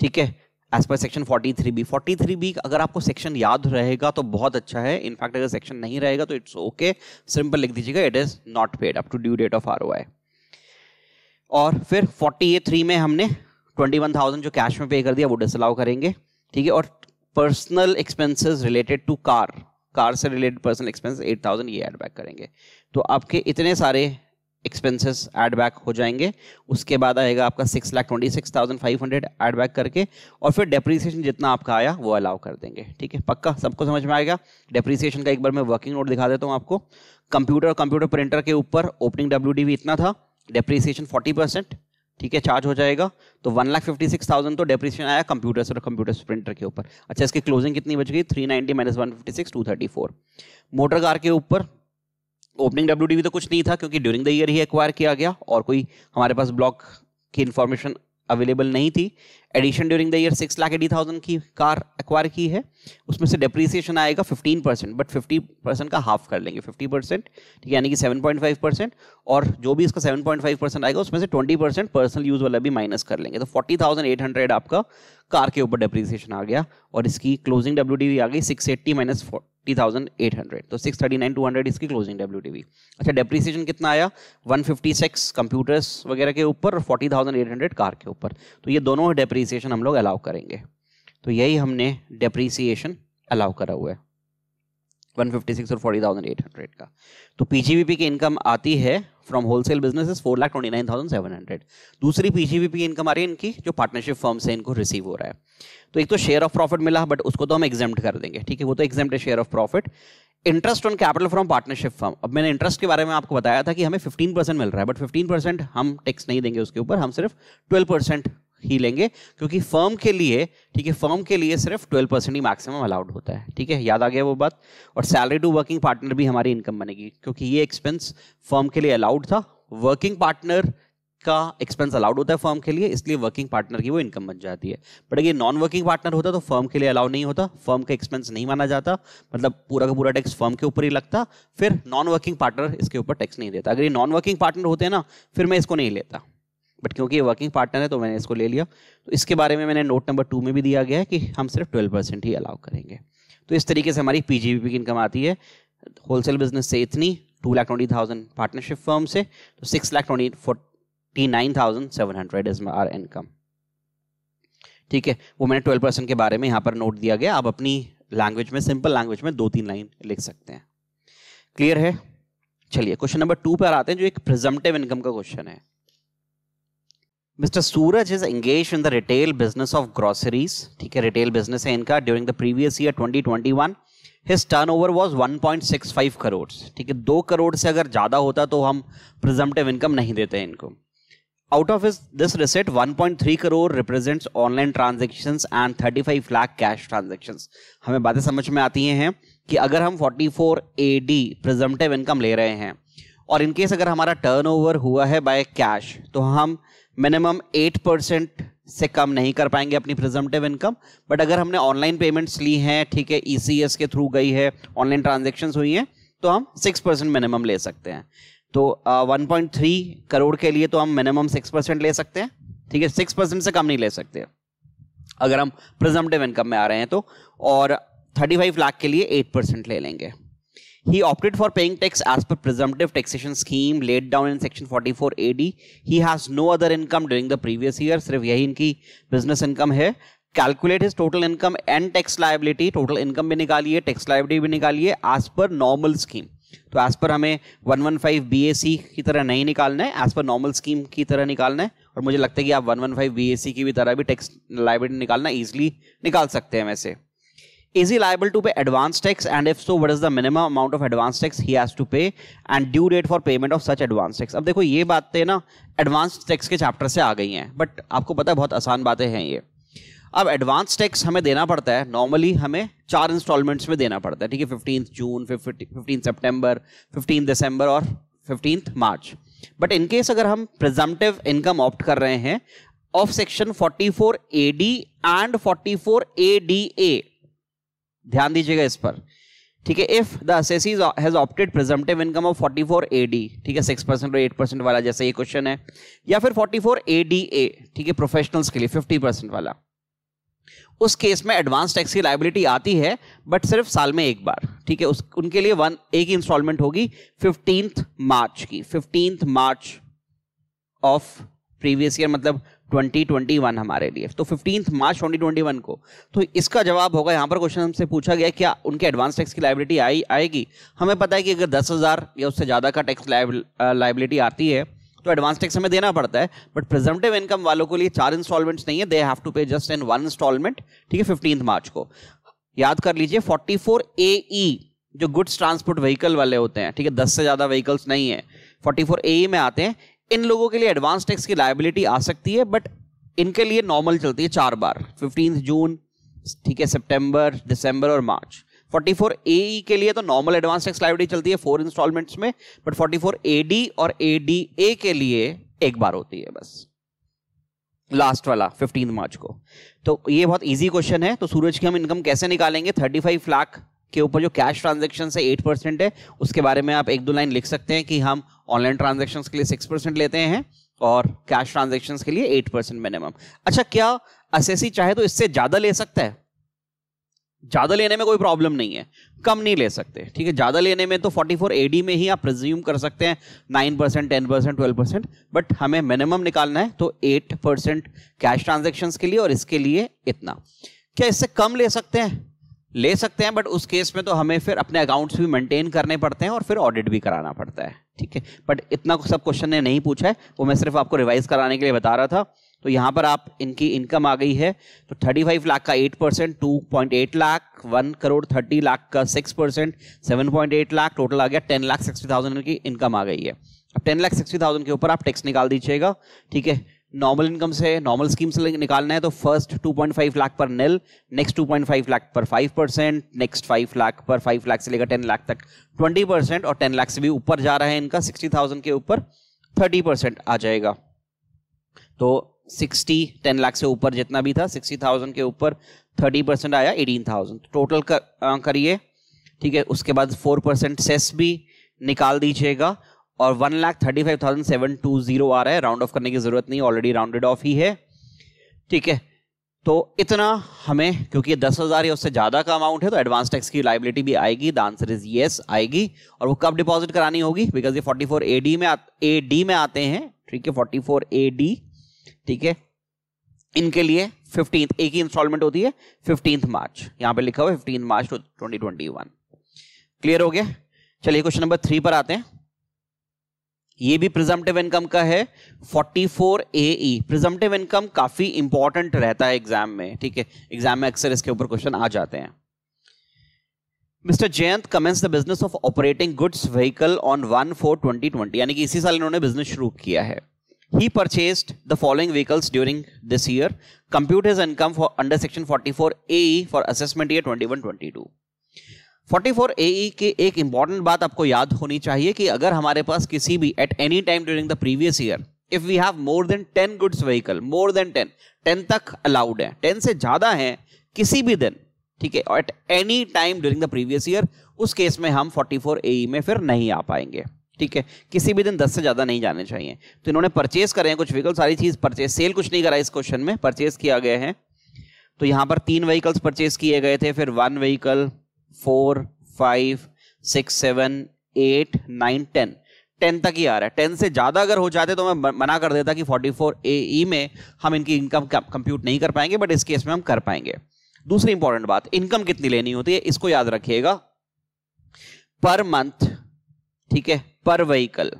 ठीक है as per section 43 forty three B अगर आपको सेक्शन याद रहेगा तो बहुत अच्छा है इनफैक्ट अगर सेक्शन नहीं रहेगा तो इट्स ओके सिंपल लिख दीजिएगा it is not paid up to due date of R और फिर फोर्टी ए थ्री में हमने ट्वेंटी वन थाउजेंड जो कैश में पे कर दिया वो डिसअलाउ करेंगे ठीक है और personal expenses related to car car से related personal expense eight thousand ये ऐड बैक करेंगे तो आपके इतने सारे एक्सपेंसेस ऐड बैक हो जाएंगे उसके बाद आएगा आपका six lakh twenty six thousand five hundred add back करके और फिर डेप्रीसिएशन जितना आपका आया वो अलाउ कर देंगे ठीक है पक्का सबको समझ में आएगा डेप्रीसिएशन का एक बार मैं वर्किंग नोट दिखा देता हूँ आपको कंप्यूटर और कंप्यूटर प्रिंटर के ऊपर ओपनिंग डब्ल्यू इतना था डेप्रीसिएशन फोर्टी परसेंट ठीक है चार्ज हो जाएगा तो one lakh fifty six thousand तो डेप्रिशन आया कंप्यूटर और कंप्यूटर्स प्रिंटर के ऊपर अच्छा इसकी क्लोजिंग कितनी बच गई three ninety minus one fifty six two thirty four motor car के ऊपर ओपनिंग डब्ल्यू भी तो कुछ नहीं था क्योंकि ड्यूरिंग द ईयर ही एक्वायर किया गया और कोई हमारे पास ब्लॉक की इन्फॉर्मेशन अवेलेबल नहीं थी addition during the year six lakh eighty thousand की कार एक्वायर की है उसमें से डेप्रीसिएशन आएगा fifteen percent but fifty percent का हाफ कर लेंगे फिफ्टी परसेंट ठीक है यानी कि सेवन पॉइंट फाइव परसेंट और जो भी इसका सेवन पॉइंट फाइव परसेंट आएगा उसमें से ट्वेंटी परसेंट पर्सनल यूज वाला भी माइनस कर लेंगे तो फोर्टी थाउजेंड एट हंड्रेड आपका कार के ऊपर डेप्रीसिएशन आ गया और इसकी क्लोजिंग डब्ल्यू डी आ गई six eighty minus thirty thousand eight hundred तो six thirty nine two hundred इसकी क्लोजिंग डब्ल्यू अच्छा डेप्रीसिएशन कितना आया वन फिफ्टी सिक्स कंप्यूटर्स वगैरह के ऊपर और forty thousand eight hundred car के ऊपर तो ये दोनों डेप्रिसिएशन हम लोग अलाउ करेंगे तो यही हमने डेप्रिसिएशन अलाउ करा हुआ है सिक्स और हंड्रेड का तो पीजीबीपी की इनकम आती है from wholesale business four lakh twenty nine thousand seven hundred दूसरी पीजीबीपी की इनकम आ रही है इनकी जो पार्टनरशिप फर्म से इनको रिसीव हो रहा है तो एक तो शेयर ऑफ प्रॉफिट मिला बट उसको तो हम एग्जाम कर देंगे ठीक है वो तो exempt share of profit interest on capital from partnership firm अब मैंने इंटरेस्ट के बारे में आपको बताया था कि हमें फिफ्टीन परसेंट मिल रहा है बट फिफ्टीन परसेंट हम टैक्स नहीं देंगे उसके ऊपर हम सिर्फ ट्वेल्व परसेंट ही लेंगे क्योंकि फर्म के लिए ठीक है फर्म के लिए सिर्फ ट्वेल्व परसेंट ही मैक्सिमम अलाउड होता है ठीक है याद आ गया वो बात और सैलरी टू वर्किंग पार्टनर भी हमारी इनकम बनेगी क्योंकि ये एक्सपेंस फर्म के लिए अलाउड था वर्किंग पार्टनर का एक्सपेंस अलाउड होता है फर्म के लिए इसलिए वर्किंग पार्टनर की वो इनकम बन जाती है बट अगर नॉन वर्किंग पार्टनर होता तो फर्म के लिए अलाउ नहीं होता फर्म का एक्सपेंस नहीं माना जाता मतलब पूरा का पूरा टैक्स फर्म के ऊपर ही लगता फिर नॉन वर्किंग पार्टनर इसके ऊपर टैक्स नहीं देता अगर ये नॉन वर्किंग पार्टनर होते हैं ना फिर मैं इसको नहीं लेता बट क्योंकि ये वर्किंग पार्टनर है तो मैंने इसको ले लिया तो इसके बारे में मैंने नोट नंबर टू में भी दिया गया है कि हम सिर्फ ट्वेल्व परसेंट ही अलाउ करेंगे तो इस तरीके से हमारी पी की इनकम आती है होलसेल बिजनेस से इतनी two lakh twenty thousand partnership firm से तो six lakh twenty forty nine thousand seven hundred is our income ठीक है वो मैंने ट्वेल्व परसेंट के बारे में यहाँ पर नोट दिया गया आप अपनी लैंग्वेज में सिंपल लैंग्वेज में दो तीन लाइन लिख सकते हैं क्लियर है चलिए क्वेश्चन नंबर टू पर आते हैं जो एक प्रिजम्पटिव इनकम का क्वेश्चन है Mr Suraj is engage in the retail business of groceries ठीक है रिटेल बिजनेस है इनका during the previous year 2021 his turnover was 1.65 crore ठीक है दो करोड़ से अगर ज़्यादा होता तो हम प्रिजम्पटिव इनकम नहीं देते इनको आउट ऑफ इस this receipt 1.3 crore represents online transaction and 35 lakh cash transaction हमें बातें समझ में आती हैं कि अगर हम 44 डी प्रिजम्पटिव इनकम ले रहे हैं और इनकेस अगर हमारा टर्नओवर हुआ है बाय कैश तो हम मिनिमम एट परसेंट से कम नहीं कर पाएंगे अपनी प्रेजेंटिव इनकम बट अगर हमने ऑनलाइन पेमेंट्स ली हैं ठीक है ई e के थ्रू गई है ऑनलाइन ट्रांजेक्शन हुई हैं तो हम सिक्स परसेंट मिनिमम ले सकते हैं तो वन पॉइंट थ्री करोड़ के लिए तो हम मिनिमम सिक्स परसेंट ले सकते हैं ठीक है सिक्स परसेंट से कम नहीं ले सकते अगर हम प्रेजेंटिव इनकम में आ रहे हैं तो और थर्टी फाइव लाख के लिए एट परसेंट ले लेंगे He opted for paying tax as per presumptive taxation scheme laid down in section 44 AD. He has no other income during the previous year. सिर्फ यही इनकी business income है Calculate his total income and tax liability. Total income भी निकालिए tax liability भी निकालिए as per normal scheme. तो as per हमें 115 BAC की तरह नहीं निकालना है as per normal scheme की तरह निकालना है और मुझे लगता है कि आप 115 BAC की भी तरह भी tax liability निकालना easily निकाल सकते हैं वैसे is he liable to pay advance tax and if so what is the minimum amount of advance tax he has to pay and due date for payment of such advance tax अब देखो ये बातें na advance tax ke chapter se aa gayi हैं but aapko pata hai bahut aasan baatein hain ye अब एडवांस टैक्स हमें देना पड़ता है नॉर्मली हमें चार इंस्टॉलमेंट्स में देना पड़ता है ठीक है fifteen June fifteen September fifteen December और fifteen March but in case अगर हम प्रिजम्पटिव इनकम ऑप्ट कर रहे हैं of section 44 AD and 44 ADA ध्यान दीजिएगा इस पर ठीक है if the assessees has opted presumptive income of 44 AD ठीक है 6 परसेंट और 8 परसेंट वाला जैसे ये क्वेश्चन है या फिर 44 एडीए ठीक है प्रोफेशनल्स के लिए 50 परसेंट वाला उस केस में एडवांस टैक्स की लाइबिलिटी आती है बट सिर्फ साल में एक बार ठीक है उस उनके लिए वन एक ही इंस्टॉलमेंट होगी फिफ्टींथ मार्च की fifteenth March of previous year मतलब 2021 हमारे लिए तो फिफ्टीन मार्च 2021 को तो इसका जवाब होगा यहाँ पर क्वेश्चन हमसे पूछा गया क्या उनके एडवांस टैक्स की लाइबिलिटी आई आएगी हमें पता है कि अगर दस हज़ार या उससे ज़्यादा का टैक्स लाइबिलिटी आती है तो एडवांस टैक्स हमें देना पड़ता है बट प्रेजेंटिव इनकम वालों के लिए चार इंस्टॉलमेंट्स नहीं है they have to pay just in one instalment ठीक है फिफ्टींथ मार्च को याद कर लीजिए forty four A E e, जो गुड्स ट्रांसपोर्ट व्हीकल वाले होते हैं ठीक है दस से ज़्यादा व्हीकल्स नहीं है फोर्टी फोर ए e में आते हैं इन लोगों के लिए एडवांस टैक्स की लाइबिलिटी आ सकती है बट इनके लिए नॉर्मल चलती है चार बार फिफ्टीन जून ठीक है सितंबर दिसंबर और मार्च 44 ए e के लिए तो नॉर्मल एडवांस टैक्स लाइबिलिटी चलती है फोर इंस्टॉलमेंट्स में बट 44 एडी और ए के लिए एक बार होती है बस लास्ट वाला 15 मार्च को तो ये बहुत इजी क्वेश्चन है तो सूरज की हम इनकम कैसे निकालेंगे 35 लाख के ऊपर जो कैश ट्रांजेक्शन है एट परसेंट है उसके बारे में आप एक दो लाइन लिख सकते हैं कि हम ऑनलाइन ट्रांजेक्शन के लिए सिक्स परसेंट लेते हैं और कैश ट्रांजेक्शन के लिए एट परसेंट मिनिमम अच्छा क्या असेसी चाहे तो इससे ज़्यादा ले सकता है ज़्यादा लेने में कोई प्रॉब्लम नहीं है कम नहीं ले सकते ठीक है ज़्यादा लेने में तो 44 एडी में ही आप प्रिज्यूम कर सकते हैं 9 percent ten percent twelve percent but हमें मिनिमम निकालना है तो 8 परसेंट कैश ट्रांजेक्शन के लिए और इसके लिए इतना क्या इससे कम ले सकते हैं ले सकते हैं बट उस केस में तो हमें फिर अपने अकाउंट्स भी मेंटेन करने पड़ते हैं और फिर ऑडिट भी कराना पड़ता है ठीक है बट इतना सब क्वेश्चन ने नहीं पूछा है वो मैं सिर्फ आपको रिवाइज कराने के लिए बता रहा था तो यहाँ पर आप इनकी इनकम आ गई है तो 35 लाख का 8 परसेंट टू लाख 1 करोड़ 30 लाख का 6 परसेंट सेवन लाख टोटल आ गया 10 लाख सिक्सटी थाउजेंड की इनकम आ गई है अब 10 लाख सिक्सटी थाउजेंड के ऊपर आप टैक्स निकाल दीजिएगा ठीक है नॉर्मल इनकम से नॉर्मल स्कीम से निकालना है तो फर्स्ट 2.5 लाख पर निल नेक्स्ट 2.5 लाख पर 5 परसेंट नेक्स्ट 5 लाख पर 5 लाख से लेकर 10 लाख तक 20 परसेंट और 10 लाख से भी ऊपर जा रहा है इनका 60,000 के ऊपर 30 परसेंट आ जाएगा तो 60 10 लाख से ऊपर जितना भी था 60,000 के ऊपर 30 परसेंट आया 18,000 टोटल करिए ठीक है उसके बाद 4 परसेंट सेस भी निकाल दीजिएगा और one lakh thirty five thousand seven two zero आ रहा है राउंड ऑफ करने की जरूरत नहीं ऑलरेडी राउंडेड ऑफ ही है ठीक है तो इतना हमें क्योंकि दस हज़ार या उससे ज़्यादा का अमाउंट है तो एडवांस टैक्स की लाइबिलिटी भी आएगी द आंसर इज येस आएगी और वो कब डिपॉजिट करानी होगी बिकॉज ये ए एडी में ए डी में आते हैं ठीक है ए डी ठीक है इनके लिए फिफ्टीन एक ही इंस्टॉलमेंट होती है फिफ्टींथ मार्च यहां पर लिखा हुआ है fifteen March twenty twenty one clear हो गया चलिए क्वेश्चन नंबर थ्री पर आते हैं ये भी प्रिजम्पटिव इनकम का है 44 ए प्रिजम्पटिव इनकम काफी इंपॉर्टेंट रहता है एग्जाम में ठीक है एग्जाम में अक्सर इसके ऊपर क्वेश्चन आ जाते हैं Mr Jayant commence the business of operating goods vehicle on one four twenty twenty यानी कि इसी साल इन्होंने बिजनेस शुरू किया है he purchased the following vehicles during this year computers income for under section four A for assessment year twenty two forty four A e की एक इंपॉर्टेंट बात आपको याद होनी चाहिए कि अगर हमारे पास किसी भी at any time during the previous year if we have more than ten goods vehicle more than ten ten तक अलाउड है टेन से ज्यादा है किसी भी दिन ठीक है at any time during the previous year उस केस में हम 44 ए e में फिर नहीं आ पाएंगे ठीक है किसी भी दिन 10 से ज़्यादा नहीं जाने चाहिए तो इन्होंने परचेस करे हैं कुछ व्हीकल सारी चीज़ परचेस सेल कुछ नहीं करा इस क्वेश्चन में परचेस किया गया है तो यहां पर तीन व्हीकल्स परचेस किए गए थे फिर one vehicle four five six seven eight nine ten ten तक ही आ रहा है टेन से ज़्यादा अगर हो जाते तो मैं मना कर देता कि फोर्टी फोर ए ई में हम इनकी इनकम कंप्यूट नहीं कर पाएंगे बट इस केस में हम कर पाएंगे दूसरी इंपॉर्टेंट बात इनकम कितनी लेनी होती है इसको याद रखिएगा पर मंथ ठीक है पर व्हीकल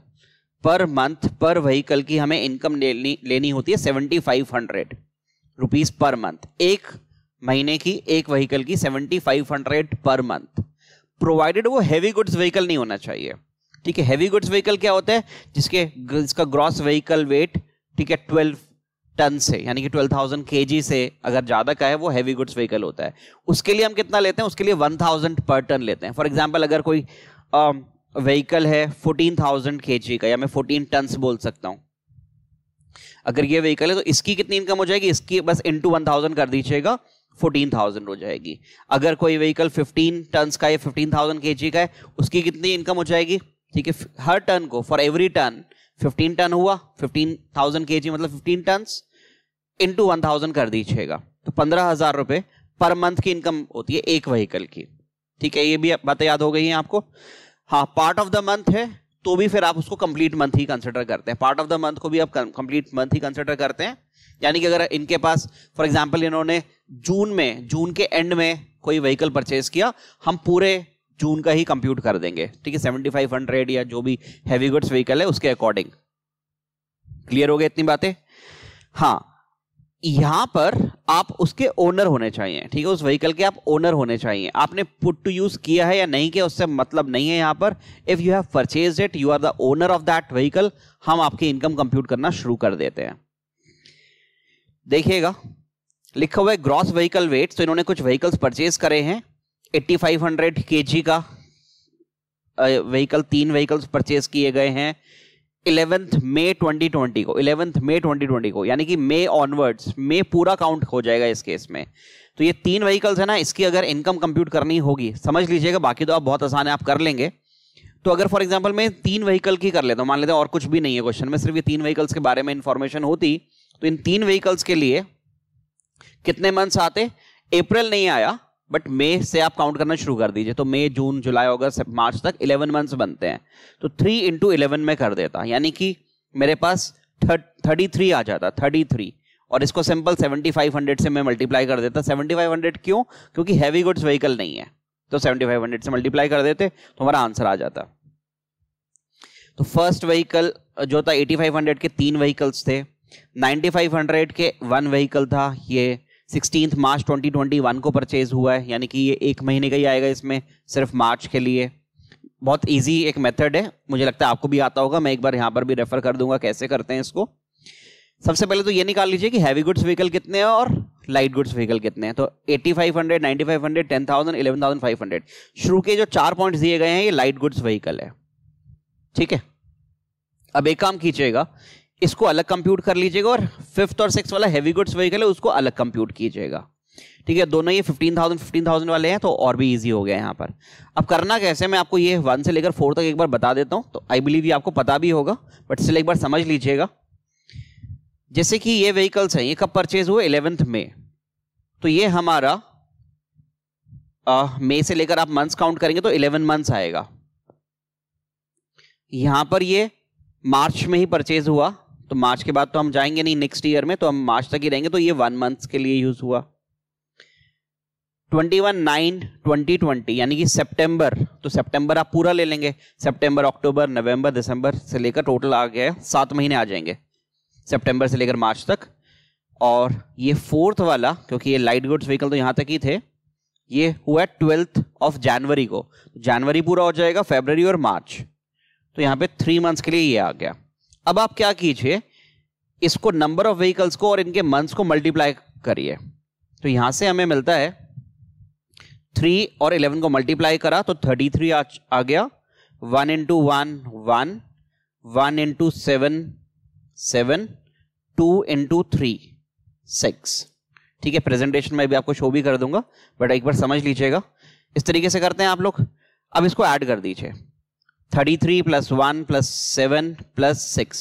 पर मंथ पर व्हीकल की हमें इनकम लेनी लेनी होती है seventy five hundred rupees per month एक महीने की एक व्हीकल की seventy five hundred per month provided वो हैवी गुड्स व्हीकल नहीं होना चाहिए ठीक है हैवी गुड्स व्हीकल क्या होता है जिसके जिसका ग्रॉस व्हीकल वेट ठीक है ट्वेल्व टन से यानी कि 12,000 केजी से अगर ज़्यादा का है वो हैवी गुड्स व्हीकल होता है उसके लिए हम कितना लेते हैं उसके लिए 1,000 पर टन लेते हैं फॉर एग्जाम्पल अगर कोई व्हीकल है 14,000 जी का या मैं 14 टन बोल सकता हूँ अगर ये व्हीकल है तो इसकी कितनी इनकम हो जाएगी इसकी बस इंटू वन थाउजेंड कर दीजिएगा फोर्टीन थाउजेंड हो जाएगी अगर कोई व्हीकल फिफ्टीन टन का या फिफ्टीन थाउजेंड के जी का है उसकी कितनी इनकम हो जाएगी ठीक है हर टन को for every ton fifteen ton हुआ फिफ्टीन थाउजेंड के जी मतलब fifteen in into one thousand कर दीजिएगा तो पंद्रह हजार रुपये पर मंथ की इनकम होती है एक व्हीकल की ठीक है ये भी बातें याद हो गई हैं आपको हाँ पार्ट ऑफ द मंथ है तो भी फिर आप उसको कंप्लीट मंथ ही कंसिडर करते हैं पार्ट ऑफ द मंथ को भी आप कंप्लीट मंथ ही कंसिडर करते हैं यानी कि अगर इनके पास फॉर एग्जाम्पल इन्होंने जून में जून के एंड में कोई व्हीकल परचेज किया हम पूरे जून का ही कंप्यूट कर देंगे ठीक है सेवेंटी फाइव हंड्रेड या जो भी हैवी गुड्स व्हीकल है उसके अकॉर्डिंग क्लियर हो गया इतनी बातें हाँ यहां पर आप उसके ओनर होने चाहिए ठीक है उस व्हीकल के आप ओनर होने चाहिए आपने पुट टू यूज किया है या नहीं किया उससे मतलब नहीं है यहां पर if you have purchase it you are the owner of that vehicle हम आपकी इनकम कंप्यूट करना शुरू कर देते हैं देखिएगा लिखा हुआ है ग्रॉस व्हीकल वेट तो इन्होंने कुछ व्हीकल्स परचेज करे हैं 8500 जी का व्हीकल तीन व्हीकल्स परचेज किए गए हैं इलेवेंथ मे 2020 को इलेवेंथ मे 2020 को यानी कि मे ऑनवर्ड्स मे पूरा काउंट हो जाएगा इस केस में तो ये तीन व्हीकल्स है ना इसकी अगर इनकम कंप्यूट करनी होगी समझ लीजिएगा बाकी तो आप बहुत आसान है आप कर लेंगे तो अगर फॉर एग्जाम्पल मैं तीन व्हीकल की कर लेता हूँ मान लेते हैं और कुछ भी नहीं है क्वेश्चन में सिर्फ ये तीन व्हीकल्स के बारे में इन्फॉर्मेशन होती तो इन तीन व्हीकल्स के लिए कितने मंथ्स आते अप्रैल नहीं आया बट मई से आप काउंट करना शुरू कर दीजिए तो मई जून जुलाई अगस्त मार्च तक 11 मंथ्स बनते हैं तो 3 इंटू इलेवन में कर देता यानी कि मेरे पास थर्टी थ्री आ जाता थर्टी थ्री और इसको सिंपल 7500 से मैं मल्टीप्लाई कर देता 7500 क्यों क्योंकि हैवी गुड्स व्हीकल नहीं है तो 7500 से मल्टीप्लाई कर देते तो हमारा आंसर आ जाता तो फर्स्ट व्हीकल जो था 8500 के तीन व्हीकल्स थे 9500 के वन व्हीकल था ये सिक्सटीन मार्च 2021 को परचेज हुआ है यानी कि ये एक महीने का ही आएगा इसमें सिर्फ मार्च के लिए बहुत इजी एक मेथड है मुझे लगता है आपको भी आता होगा मैं एक बार यहाँ पर भी रेफर कर दूंगा कैसे करते हैं इसको सबसे पहले तो ये निकाल लीजिए कि हैवी गुड्स व्हीकल कितने हैं और लाइट गुड्स व्हीकल कितने हैं तो 8500, 9500, 10,000, 11,500 शुरू के जो चार पॉइंट्स दिए गए हैं ये लाइट गुड्स व्हीकल है ठीक है अब एक काम कीजिएगा इसको अलग कंप्यूट कर लीजिएगा और फिफ्थ और सिक्स वाला हैवी गुड्स व्हीकल है उसको अलग कंप्यूट कीजिएगा ठीक है दोनों ये फिफ्टीन थाउजेंड फिफ्टीन थाउजेंड वाले हैं तो और भी इजी हो गया यहाँ पर अब करना कैसे मैं आपको ये वन से लेकर फोर तक एक बार बता देता हूँ तो आई बिलीव ये आपको पता भी होगा बट स्टिल एक बार समझ लीजिएगा जैसे कि ये व्हीकल्स हैं ये कब परचेज हुए इलेवेंथ में तो ये हमारा मई से लेकर आप मंथ्स काउंट करेंगे तो इलेवन मंथ्स आएगा यहाँ पर ये मार्च में ही परचेज हुआ तो मार्च के बाद तो हम जाएंगे नहीं नेक्स्ट ईयर में तो हम मार्च तक ही रहेंगे तो ये वन मंथ्स के लिए यूज हुआ twenty one nine twenty twenty यानी कि सितंबर तो सितंबर आप पूरा ले लेंगे सितंबर अक्टूबर नवंबर दिसंबर से लेकर टोटल आ गया सात महीने आ जाएंगे सितंबर से लेकर मार्च तक और ये फोर्थ वाला क्योंकि ये लाइट गुड्स व्हीकल तो यहाँ तक ही थे ये हुआ ट्वेल्थ ऑफ जनवरी को जनवरी पूरा हो जाएगा फेबररी और मार्च तो यहाँ पे थ्री मंथ्स के लिए ये आ गया अब आप क्या कीजिए इसको नंबर ऑफ व्हीकल्स को और इनके मंथ्स को मल्टीप्लाई करिए तो यहां से हमें मिलता है थ्री और इलेवन को मल्टीप्लाई करा तो थर्टी थ्री आ, आ गया one into one one one into seven seven two into three six ठीक है प्रेजेंटेशन में भी आपको शो भी कर दूंगा बट एक बार समझ लीजिएगा इस तरीके से करते हैं आप लोग अब इसको ऐड कर दीजिए thirty three plus one plus seven plus six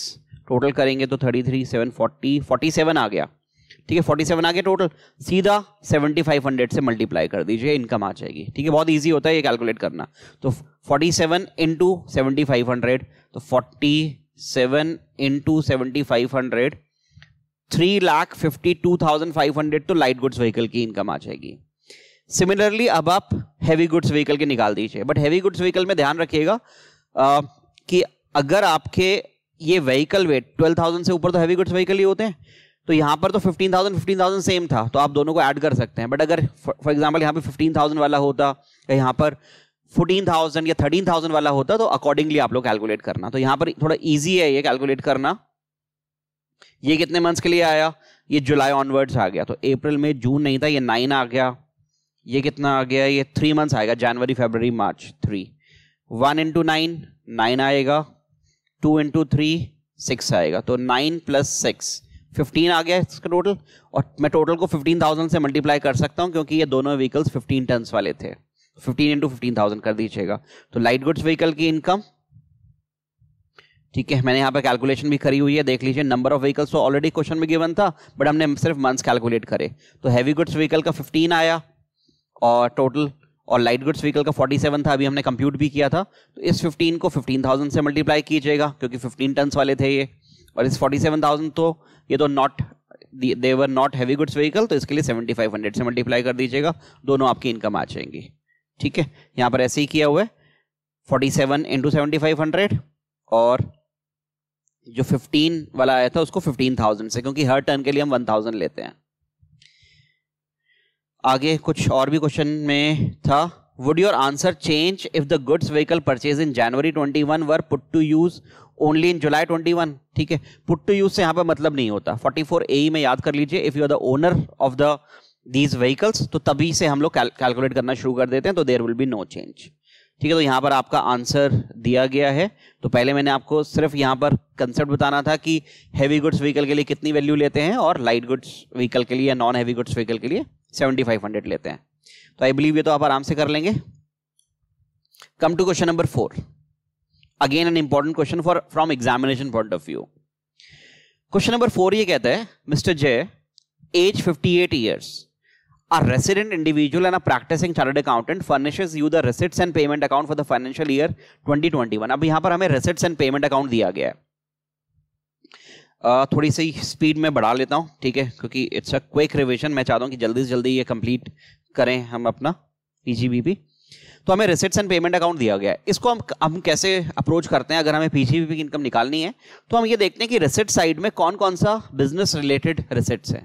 total करेंगे तो thirty three seven forty forty seven आ गया ठीक है फोर्टी सेवन आ गया टोटल सीधा सेवेंटी फाइव हंड्रेड से मल्टीप्लाई कर दीजिए इनकम आ जाएगी ठीक है बहुत ईजी होता है ये कैलकुलेट करना तो forty seven into seventy five hundred तो forty seven into seventy five hundred three lakh fifty two thousand five hundred तो लाइट गुड्स व्हीकल की इनकम आ जाएगी सिमिलरली अब आप हैवी गुड्स व्हीकल के निकाल दीजिए बट हैवी गुड्स व्हीकल में ध्यान रखिएगा कि अगर आपके ये व्हीकल वेट 12,000 से ऊपर तो हैवी गुड्स व्हीकल ही होते हैं तो यहाँ पर तो 15,000 15,000 सेम था तो आप दोनों को ऐड कर सकते हैं बट अगर फॉर एग्जाम्पल यहाँ पे 15,000 वाला होता या यहाँ पर 14,000 या 13,000 वाला होता तो अकॉर्डिंगली आप लोग कैलकुलेट करना तो यहाँ पर थोड़ा ईजी है ये कैलकुलेट करना ये कितने मंथ्स के लिए आया ये जुलाई ऑनवर्ड्स आ गया तो अप्रैल में जून नहीं था ये नाइन आ गया ये कितना आ गया ये थ्री मंथ्स आएगा January Feb March three one into nine nine आएगा टू इंटू थ्री सिक्स आएगा तो नाइन प्लस सिक्स फिफ्टीन आ गया इसका टोटल और मैं टोटल को फिफ्टीन थाउजेंड से मल्टीप्लाई कर सकता हूँ क्योंकि ये दोनों व्हीकल्स फिफ्टीन टन वाले थे फिफ्टीन इंटू फिफ्टीन थाउजेंड कर दीजिएगा तो लाइट गुड्स व्हीकल की इनकम ठीक है मैंने यहाँ पे कैलकुलेशन भी करी हुई है देख लीजिए नंबर ऑफ व्हीकल्स तो ऑलरेडी क्वेश्चन में गिवन था बट हमने सिर्फ मंथ्स कैलकुलेट करे तो हैवी गुड्स व्हीकल का 15 आया और टोटल और लाइट गुड्स व्हीकल का 47 था अभी हमने कंप्यूट भी किया था तो इस 15 को 15,000 से मल्टीप्लाई कीजिएगा क्योंकि 15 टन्स वाले थे ये और इस 47,000 तो ये तो not they were not heavy goods vehicle तो इसके लिए 7,500 से मल्टीप्लाई कर दीजिएगा दोनों आपकी इनकम आ जाएंगी ठीक है यहाँ पर ऐसे ही किया हुआ है forty seven into five hundred और जो फिफ्टीन वाला आया था उसको फिफ्टीन थाउजेंड से क्योंकि हर टर्न के लिए हम वन थाउजेंड लेते हैं आगे कुछ और भी क्वेश्चन में था would your answer change if the goods vehicle purchase in January 21 were put to use only in July 21 ठीक है पुट टू यूज से यहाँ पर मतलब नहीं होता 44 ए e में याद कर लीजिए if you are the owner of the these vehicles तो तभी से हम लोग कैलकुलेट करना शुरू कर देते हैं तो there will be no change ठीक है तो यहाँ पर आपका आंसर दिया गया है तो पहले मैंने आपको सिर्फ यहाँ पर कंसेप्ट बताना था कि हैवी गुड्स व्हीकल के लिए कितनी वैल्यू लेते हैं और लाइट गुड्स व्हीकल के लिए नॉन हैवी गुड्स व्हीकल के लिए सेवेंटी फाइव हंड्रेड लेते हैं तो आई बिलीव ये तो आप आराम से कर लेंगे come to question number four again an important question for from examination point of view question number four ये कहते हैं Mr Jay age fifty eight years a resident individual and a practising chartered accountant furnishes you the receipts and payment account for the financial year 2021 अब यहां पर हमें रिसिट्स एंड पेमेंट अकाउंट दिया गया है थोड़ी सी स्पीड में बढ़ा लेता हूँ ठीक है क्योंकि इट्स अ क्विक रिविजन मैं चाहता हूँ कि जल्दी से जल्दी ये कंप्लीट करें हम अपना पी तो हमें रिसिट्स एंड पेमेंट अकाउंट दिया गया है इसको हम हम कैसे अप्रोच करते हैं अगर हमें पी की इनकम निकालनी है तो हम ये देखते हैं कि रिसिट साइड में कौन कौन सा बिजनेस रिलेटेड रिसिट्स है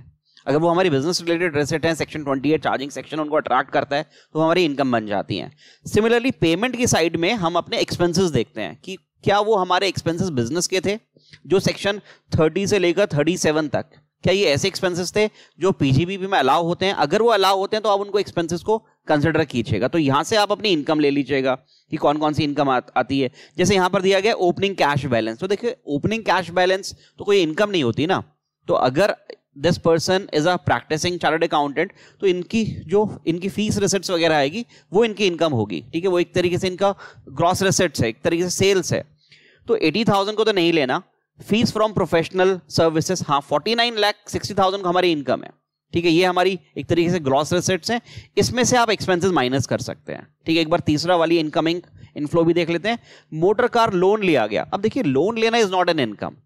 अगर वो हमारी बिजनेस रिलेटेड रिसिट हैं section twenty eight charging section उनको अट्रैक्ट करता है तो हमारी इनकम बन जाती है सिमिलरली पेमेंट की साइड में हम अपने एक्सपेंसेस देखते हैं कि क्या वो हमारे एक्सपेंसेस बिजनेस के थे जो सेक्शन 30 से लेकर 37 तक क्या ये ऐसे एक्सपेंसेस थे जो पीजीबी में अलाउ होते हैं अगर वो अलाउ होते हैं तो आप उनको एक्सपेंसेस को कंसिडर कीजिएगा तो यहाँ से आप अपनी इनकम ले लीजिएगा कि कौन कौन सी इनकम आ, आती है जैसे यहाँ पर दिया गया ओपनिंग कैश बैलेंस तो देखिए ओपनिंग कैश बैलेंस तो कोई इनकम नहीं होती ना तो अगर this person is a practising chartered accountant तो इनकी जो इनकी फीस रिसिट्स वगैरह आएगी वो इनकी इनकम होगी ठीक है वो एक तरीके से इनका ग्रॉस रिसिट्स है एक तरीके से सेल्स है तो एटी थाउजेंड को तो नहीं लेना फीस फ्रॉम प्रोफेशनल सर्विसेज हाँ forty nine lakh sixty thousand हमारी इनकम है ठीक है ये हमारी एक तरीके से ग्रॉस रेसेट्स हैं इसमें से आप एक्सपेंसेस माइनस कर सकते हैं ठीक है एक बार तीसरा वाली इनकमिंग इनफ्लो भी देख लेते हैं मोटर कार लोन लिया गया अब देखिए लोन लेना इज नॉट एन इनकम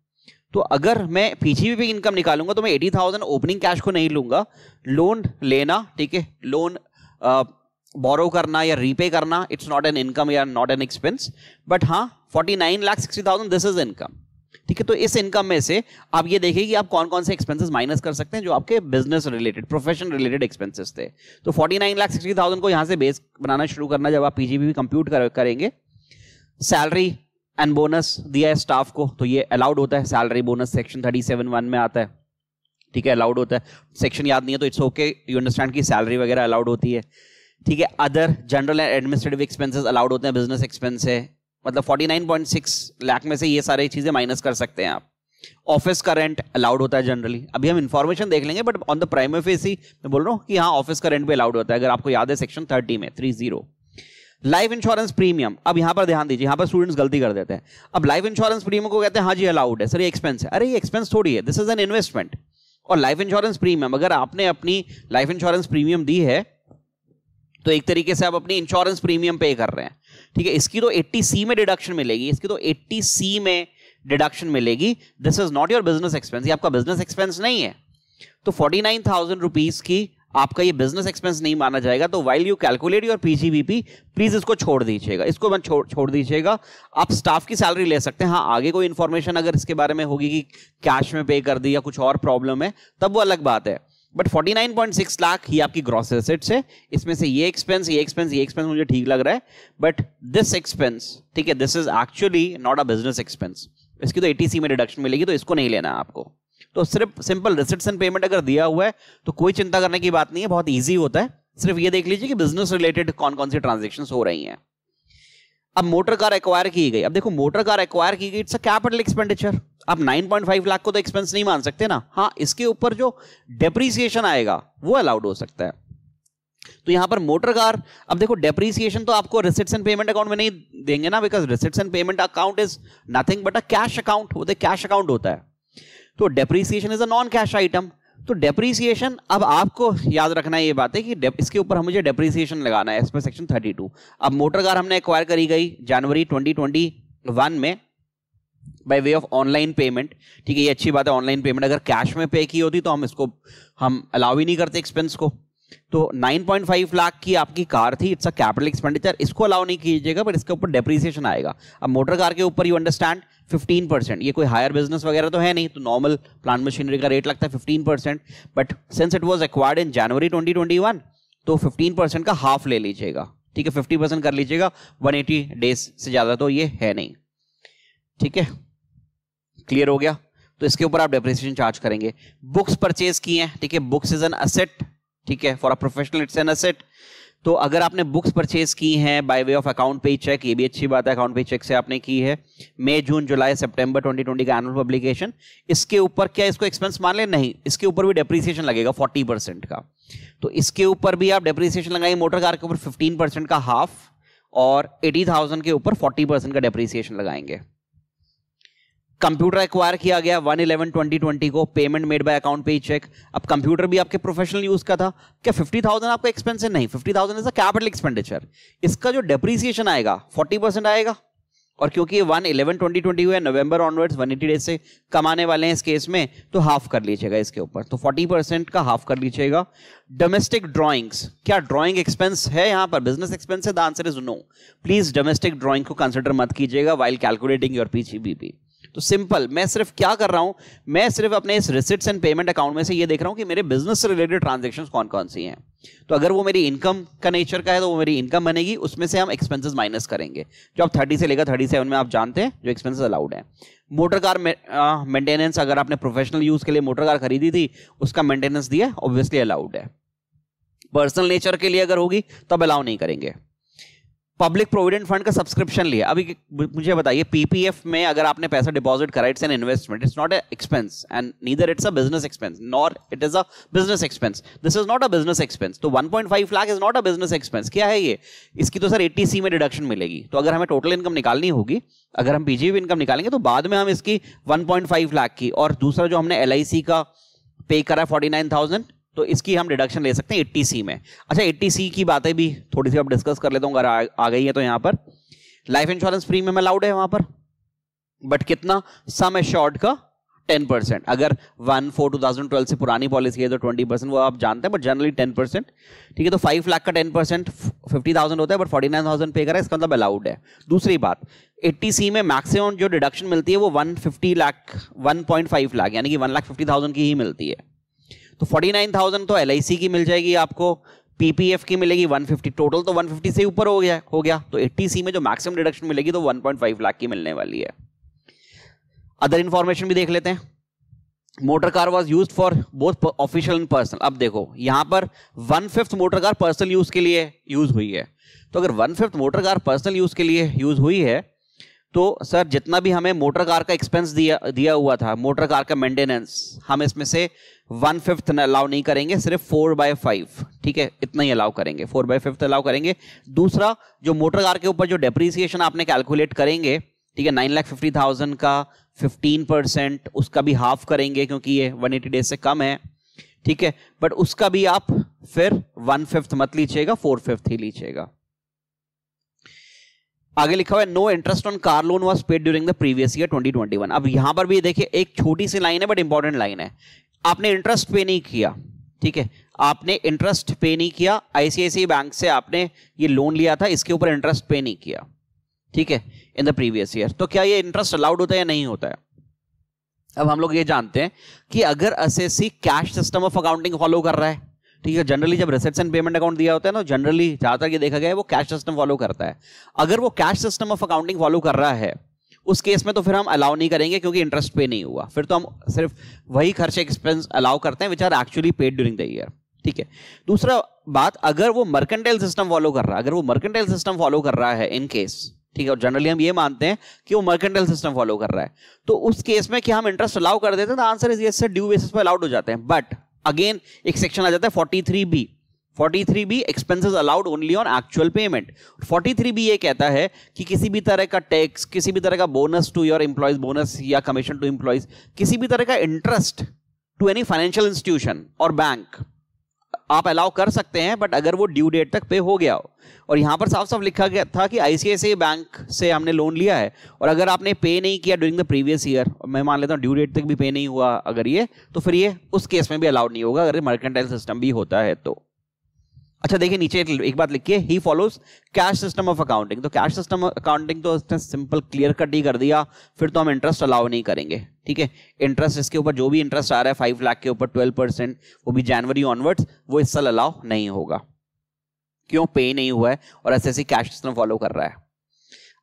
तो अगर मैं पीछे भी इनकम निकालूंगा तो मैं एटी थाउजेंड ओपनिंग कैश को नहीं लूंगा लोन लेना ठीक है लोन बोरो करना या रीपे करना इट्स नॉट एन इनकम या नॉट एन एक्सपेंस बट हाँ forty nine lakh sixty thousand this is income ठीक है तो इस इनकम में से आप ये देखिए कि आप कौन कौन से एक्सपेंसेस माइनस कर सकते हैं जो आपके business related profession related expenses थे तो forty nine lakh sixty thousand को यहाँ से बेस बनाना शुरू करना जब आप पीजीबी भी कंप्यूट कर, करेंगे सैलरी एंड बोनस दिया है स्टाफ को तो ये अलाउड होता है salary bonus section thirty seven one में आता है ठीक है अलाउड होता है सेक्शन याद नहीं है तो इट्स ओके यू अंडरस्टैंड की सैलरी वगैरह अलाउड होती है ठीक है other general and administrative expenses allowed होते हैं बिजनेस एक्सपेंस है मतलब 49.6 लाख में से ये सारी चीज़ें माइनस कर सकते हैं आप ऑफिस का रेंट अलाउड होता है जनरली अभी हम इन्फॉर्मेशन देख लेंगे but on the prime office ही मैं बोल रहा हूँ कि हाँ ऑफिस का रेंट भी अलाउड होता है अगर आपको याद है सेक्शन थर्टी में three zero life insurance premium अब यहाँ पर ध्यान दीजिए यहाँ पर स्टूडेंट्स गलती कर देते हैं अब लाइफ इंश्योरेंस प्रीमियम को कहते हैं हाँ जी अलाउड है सर ये एक्सपेंस है अरे ये एक्सपेंस थोड़ी है दिस इज एन इन्वेस्टमेंट और लाइफ इंश्योरेंस प्रीमियम अगर आपने अपनी लाइफ इंश्योरेंस प्रीमियम दी है तो एक तरीके से आप अपनी इंश्योरेंस प्रीमियम पे कर रहे हैं ठीक है इसकी तो 80 सी में डिडक्शन मिलेगी इसकी तो 80 सी में डिडक्शन मिलेगी this is not your business expense ये आपका बिजनेस एक्सपेंस नहीं है तो फोर्टी नाइन थाउजेंड रुपीज की आपका ये बिजनेस एक्सपेंस नहीं माना जाएगा तो while you calculate your PGBP please इसको छोड़ दीजिएगा इसको मैं छोड़ छोड़ दीजिएगा आप स्टाफ की सैलरी ले सकते हैं हाँ आगे कोई इन्फॉर्मेशन अगर इसके बारे में होगी कि कैश में पे कर दी या कुछ और प्रॉब्लम है तब वो अलग बात है बट 49.6 लाख ही आपकी ग्रॉस एसेट्स है इसमें से ये एक्सपेंस ये एक्सपेंस ये एक्सपेंस मुझे ठीक लग रहा है बट दिस एक्सपेंस ठीक है this is actually not a business expense इसकी तो एटीसी में डिडक्शन मिलेगी तो इसको नहीं लेना आपको तो सिर्फ सिंपल रिसिट्स एंड पेमेंट अगर दिया हुआ है तो कोई चिंता करने की बात नहीं है बहुत ईजी होता है सिर्फ ये देख लीजिए कि बिजनेस रिलेटेड कौन कौन सी ट्रांजेक्शन हो रही हैं अब मोटर कार एक्वायर की गई अब देखो मोटर कार एक्वायर की गई इट्स अ कैपिटल एक्सपेंडिचर आप 9.5 लाख को तो एक्सपेंस नहीं मान सकते ना हाँ इसके ऊपर जो डेप्रीसिएशन आएगा वो अलाउड हो सकता है तो यहां पर मोटर कार अब देखो डेप्रीसिएशन तो आपको रिसिट्स एंड पेमेंट अकाउंट में नहीं देंगे ना because receipts and payment account is nothing but a cash account वो कैश तो अकाउंट होता है तो depreciation is a non cash item तो डेप्रीसिएशन अब आपको याद रखना ये बात है कि इसके ऊपर हम मुझे डेप्रीसिएशन लगाना है एक्सप्रेस सेक्शन सेक्शन 32 अब मोटर कार हमने एक्वायर करी गई जनवरी 2021 में by way of online payment ठीक है ये अच्छी बात है ऑनलाइन पेमेंट अगर कैश में पे की होती तो हम इसको हम अलाउ ही नहीं करते एक्सपेंस को तो 9.5 लाख की आपकी कार थी इट्स अ कैपिटल एक्सपेंडिचर इसको अलाउ नहीं कीजिएगा बट इसके ऊपर डेप्रीसिएशन आएगा अब मोटर कार के ऊपर यू अंडरस्टैंड फिफ्टीन परसेंट ये कोई हायर बिजनेस वगैरह तो है नहीं तो नॉर्मल प्लांट मशीनरी का रेट लगता है fifteen percent but since it was acquired in January twenty twenty one तो फिफ्टीन परसेंट का हाफ ले लीजिएगा ठीक है फिफ्टी परसेंट कर लीजिएगा वन एटी डेज से ज़्यादा तो ये है नहीं ठीक है क्लियर हो गया तो इसके ऊपर आप डेप्रिसिएशन चार्ज करेंगे बुक्स परचेज किए हैं ठीक है बुक्स इज एन असेट ठीक है for a professional it's an asset तो अगर आपने बुक्स परचेज की हैं by way of account pay cheque ये भी अच्छी बात है अकाउंट पे चेक से आपने की है मई जून जुलाई सितंबर 2020 का एनुअल पब्लिकेशन इसके ऊपर क्या इसको एक्सपेंस मान ले नहीं इसके ऊपर भी डेप्रीसिएशन लगेगा 40 परसेंट का तो इसके ऊपर भी आप डेप्रीसिएशन लगाएंगे मोटर कार के ऊपर फिफ्टीन परसेंट का हाफ और एटी के ऊपर फोर्टी परसेंट का डेप्रीसिएशन लगाएंगे कंप्यूटर एक्वायर किया गया वन इलेवन ट्वेंटी ट्वेंटी को payment made by account payee check अब कंप्यूटर भी आपके प्रोफेशनल यूज का था क्या फिफ्टी थाउजेंड आपका एक्सपेंस है नहीं fifty thousand is capital expenditure इसका जो डेप्रिसिएशन आएगा फोर्टी परसेंट आएगा और क्योंकि ये वन इलेवन ट्वेंटी ट्वेंटी हुआ है November onwards one eighty days से कमाने वाले हैं इस केस में तो हाफ कर लीजिएगा इसके ऊपर तो फोर्टी परसेंट का हाफ कर लीजिएगा डोमेस्टिक ड्राइंग्स क्या ड्राइंग एक्सपेंस है यहां पर बिजनेस एक्सपेंस है the answer is no please domestic drawing को कंसिडर मत कीजिएगा वाइल कैलकुलेटिंग योर बीपी तो सिंपल मैं सिर्फ क्या कर रहा हूं मैं सिर्फ अपने इस रिसिट्स एंड पेमेंट अकाउंट में से ये देख रहा हूं कि मेरे बिजनेस से रिलेटेड ट्रांजेक्शन कौन कौन सी हैं तो अगर वो मेरी इनकम का नेचर का है तो वो मेरी इनकम बनेगी उसमें से हम एक्सपेंसेस माइनस करेंगे जो आप थर्टी से लेकर थर्टी सेवन में आप जानते हैं जो एक्सपेंसेस अलाउड है मोटर कार मेंटेनेंस अगर आपने प्रोफेशनल यूज के लिए मोटर कार खरीदी थी उसका मेंटेनेंस दिया ऑब्वियसली अलाउड है पर्सनल नेचर के लिए अगर होगी तब तो अलाउ नहीं करेंगे पब्लिक प्रोविडेंट फंड का सब्सक्रिप्शन लिया अभी मुझे बताइए पीपीएफ में अगर आपने पैसा डिपॉजिट करा it's an investment it's not expense and neither it's a business expense nor it is a business expense this is not a business expense तो 1.5 lakh is not a business expense क्या है ये इसकी तो सर सी में डिडक्शन मिलेगी तो अगर हमें टोटल इनकम निकालनी होगी अगर हम बीजेपी इनकम निकालेंगे तो बाद में हम इसकी वन लाख की और दूसरा जो हमने एल का पे करा फोर्टी तो इसकी हम डिडक्शन ले सकते हैं एट्टी सी में अच्छा एट्टी सी की बातें भी थोड़ी सी आप डिस्कस कर लेते हो अगर आ, गई है तो यहाँ पर लाइफ इंश्योरेंस प्रीमियम अलाउड है वहाँ पर बट कितना सम एश्योर्ड का टेन परसेंट अगर one four two thousand twelve से पुरानी पॉलिसी है तो ट्वेंटी परसेंट वो आप जानते हैं बट जनरली टेन परसेंट ठीक है तो फाइव लाख का टेन परसेंट फिफ्टी थाउजेंड होता है बट फोर्टी नाइन थाउजेंड पे करा इसका मतलब अलाउड है दूसरी बात एट्टी सी में मैक्सिमम जो डिडक्शन मिलती है वो one fifty lakh one point five lakh यानी कि वन लाख फिफ्टी थाउजेंड की ही मिलती है तो 49,000 तो एल की मिल जाएगी आपको पीपीएफ की मिलेगी 150 टोटल तो 150 से ऊपर हो गया हो गया तो 80 में जो मैक्सिमम डिडक्शन मिलेगी तो 1.5 लाख की मिलने वाली है अदर इन्फॉर्मेशन भी देख लेते हैं motor car was use for both official and personal अब देखो यहां पर one fifth motor car personal use के लिए यूज हुई है तो अगर one fifth motor car personal use के लिए यूज हुई है तो सर जितना भी हमें मोटर कार का एक्सपेंस दिया दिया हुआ था मोटर कार का मेंटेनेंस हम इसमें से वन फिफ्थ अलाउ नहीं करेंगे सिर्फ फोर बाय फाइव ठीक है इतना ही अलाउ करेंगे फोर बाय फिफ्थ अलाउ करेंगे दूसरा जो मोटर कार के ऊपर जो डेप्रीसिएशन आपने कैलकुलेट करेंगे ठीक है नाइन लाख फिफ्टी थाउजेंड का फिफ्टीन परसेंट उसका भी हाफ करेंगे क्योंकि ये वन एटी डेज से कम है ठीक है बट उसका भी आप फिर वन फिफ्थ मत लीजिएगा फोर फिफ्थ ही लीजिएगा आगे लिखा हुआ है no interest on car loan was paid during the previous year 2021 अब यहां पर भी देखिए एक छोटी सी लाइन है बट इंपॉर्टेंट लाइन है आपने इंटरेस्ट पे नहीं किया ठीक है आपने इंटरेस्ट पे नहीं किया आईसीआईसी बैंक से आपने ये लोन लिया था इसके ऊपर इंटरेस्ट पे नहीं किया ठीक है इन द प्रीवियस ईयर तो क्या ये इंटरेस्ट अलाउड होता है या नहीं होता है अब हम लोग ये जानते हैं कि अगर सी cash system of accounting follow कर रहा है ठीक है जनरली जब रिसेप्शन पेमेंट अकाउंट दिया होता है ना जनरली तो ज़्यादातर ये देखा गया है वो कैश सिस्टम फॉलो करता है अगर वो cash system of accounting follow कर रहा है उस केस में तो फिर हम अलाउ नहीं करेंगे क्योंकि इंटरेस्ट पे नहीं हुआ फिर तो हम सिर्फ वही खर्च एक्सपेंस अलाउ करते हैं which are actually paid during the year ठीक है दूसरा बात अगर वो मर्केंटाइल सिस्टम फॉलो कर रहा है अगर वो मर्केंटाइल सिस्टम फॉलो कर रहा है इन केस ठीक है और जनरली हम ये मानते हैं कि वो मर्केंटाइल सिस्टम फॉलो कर रहा है तो उस केस में क्या हम इंटरेस्ट अलाउ कर देते हैं तो आंसर इज ये ड्यू बेसिस पर अलाउड हो जाते हैं बट अगेन एक सेक्शन आ जाता है forty three B 43B expenses allowed only on actual payment B ये कहता है कि किसी भी तरह का टैक्स किसी भी तरह का bonus to your employees bonus या कमीशन टू एम्प्लॉयज किसी भी तरह का interest to any financial institution और बैंक आप अलाउ कर सकते हैं बट अगर वो ड्यू डेट तक पे हो गया हो और यहाँ पर साफ साफ लिखा गया था कि आई बैंक से हमने लोन लिया है और अगर आपने पे नहीं किया ड्यूरिंग द प्रीवियस ईयर मैं मान लेता हूँ ड्यू डेट तक भी पे नहीं हुआ अगर ये तो फिर ये उस केस में भी अलाउड नहीं होगा अगर मर्केंटाइल सिस्टम भी होता है तो अच्छा देखिए नीचे एक बात लिखिए he follows cash system of accounting तो कैश सिस्टम अकाउंटिंग तो उसने सिंपल क्लियर कट ही कर दिया फिर तो हम इंटरेस्ट अलाउ नहीं करेंगे ठीक है इंटरेस्ट इसके ऊपर जो भी इंटरेस्ट आ रहा है फाइव लाख के ऊपर ट्वेल्व परसेंट वो भी जनवरी ऑनवर्ड्स वो इस साल अलाउ नहीं होगा क्यों पे नहीं हुआ है और ऐसे ऐसे कैश सिस्टम फॉलो कर रहा है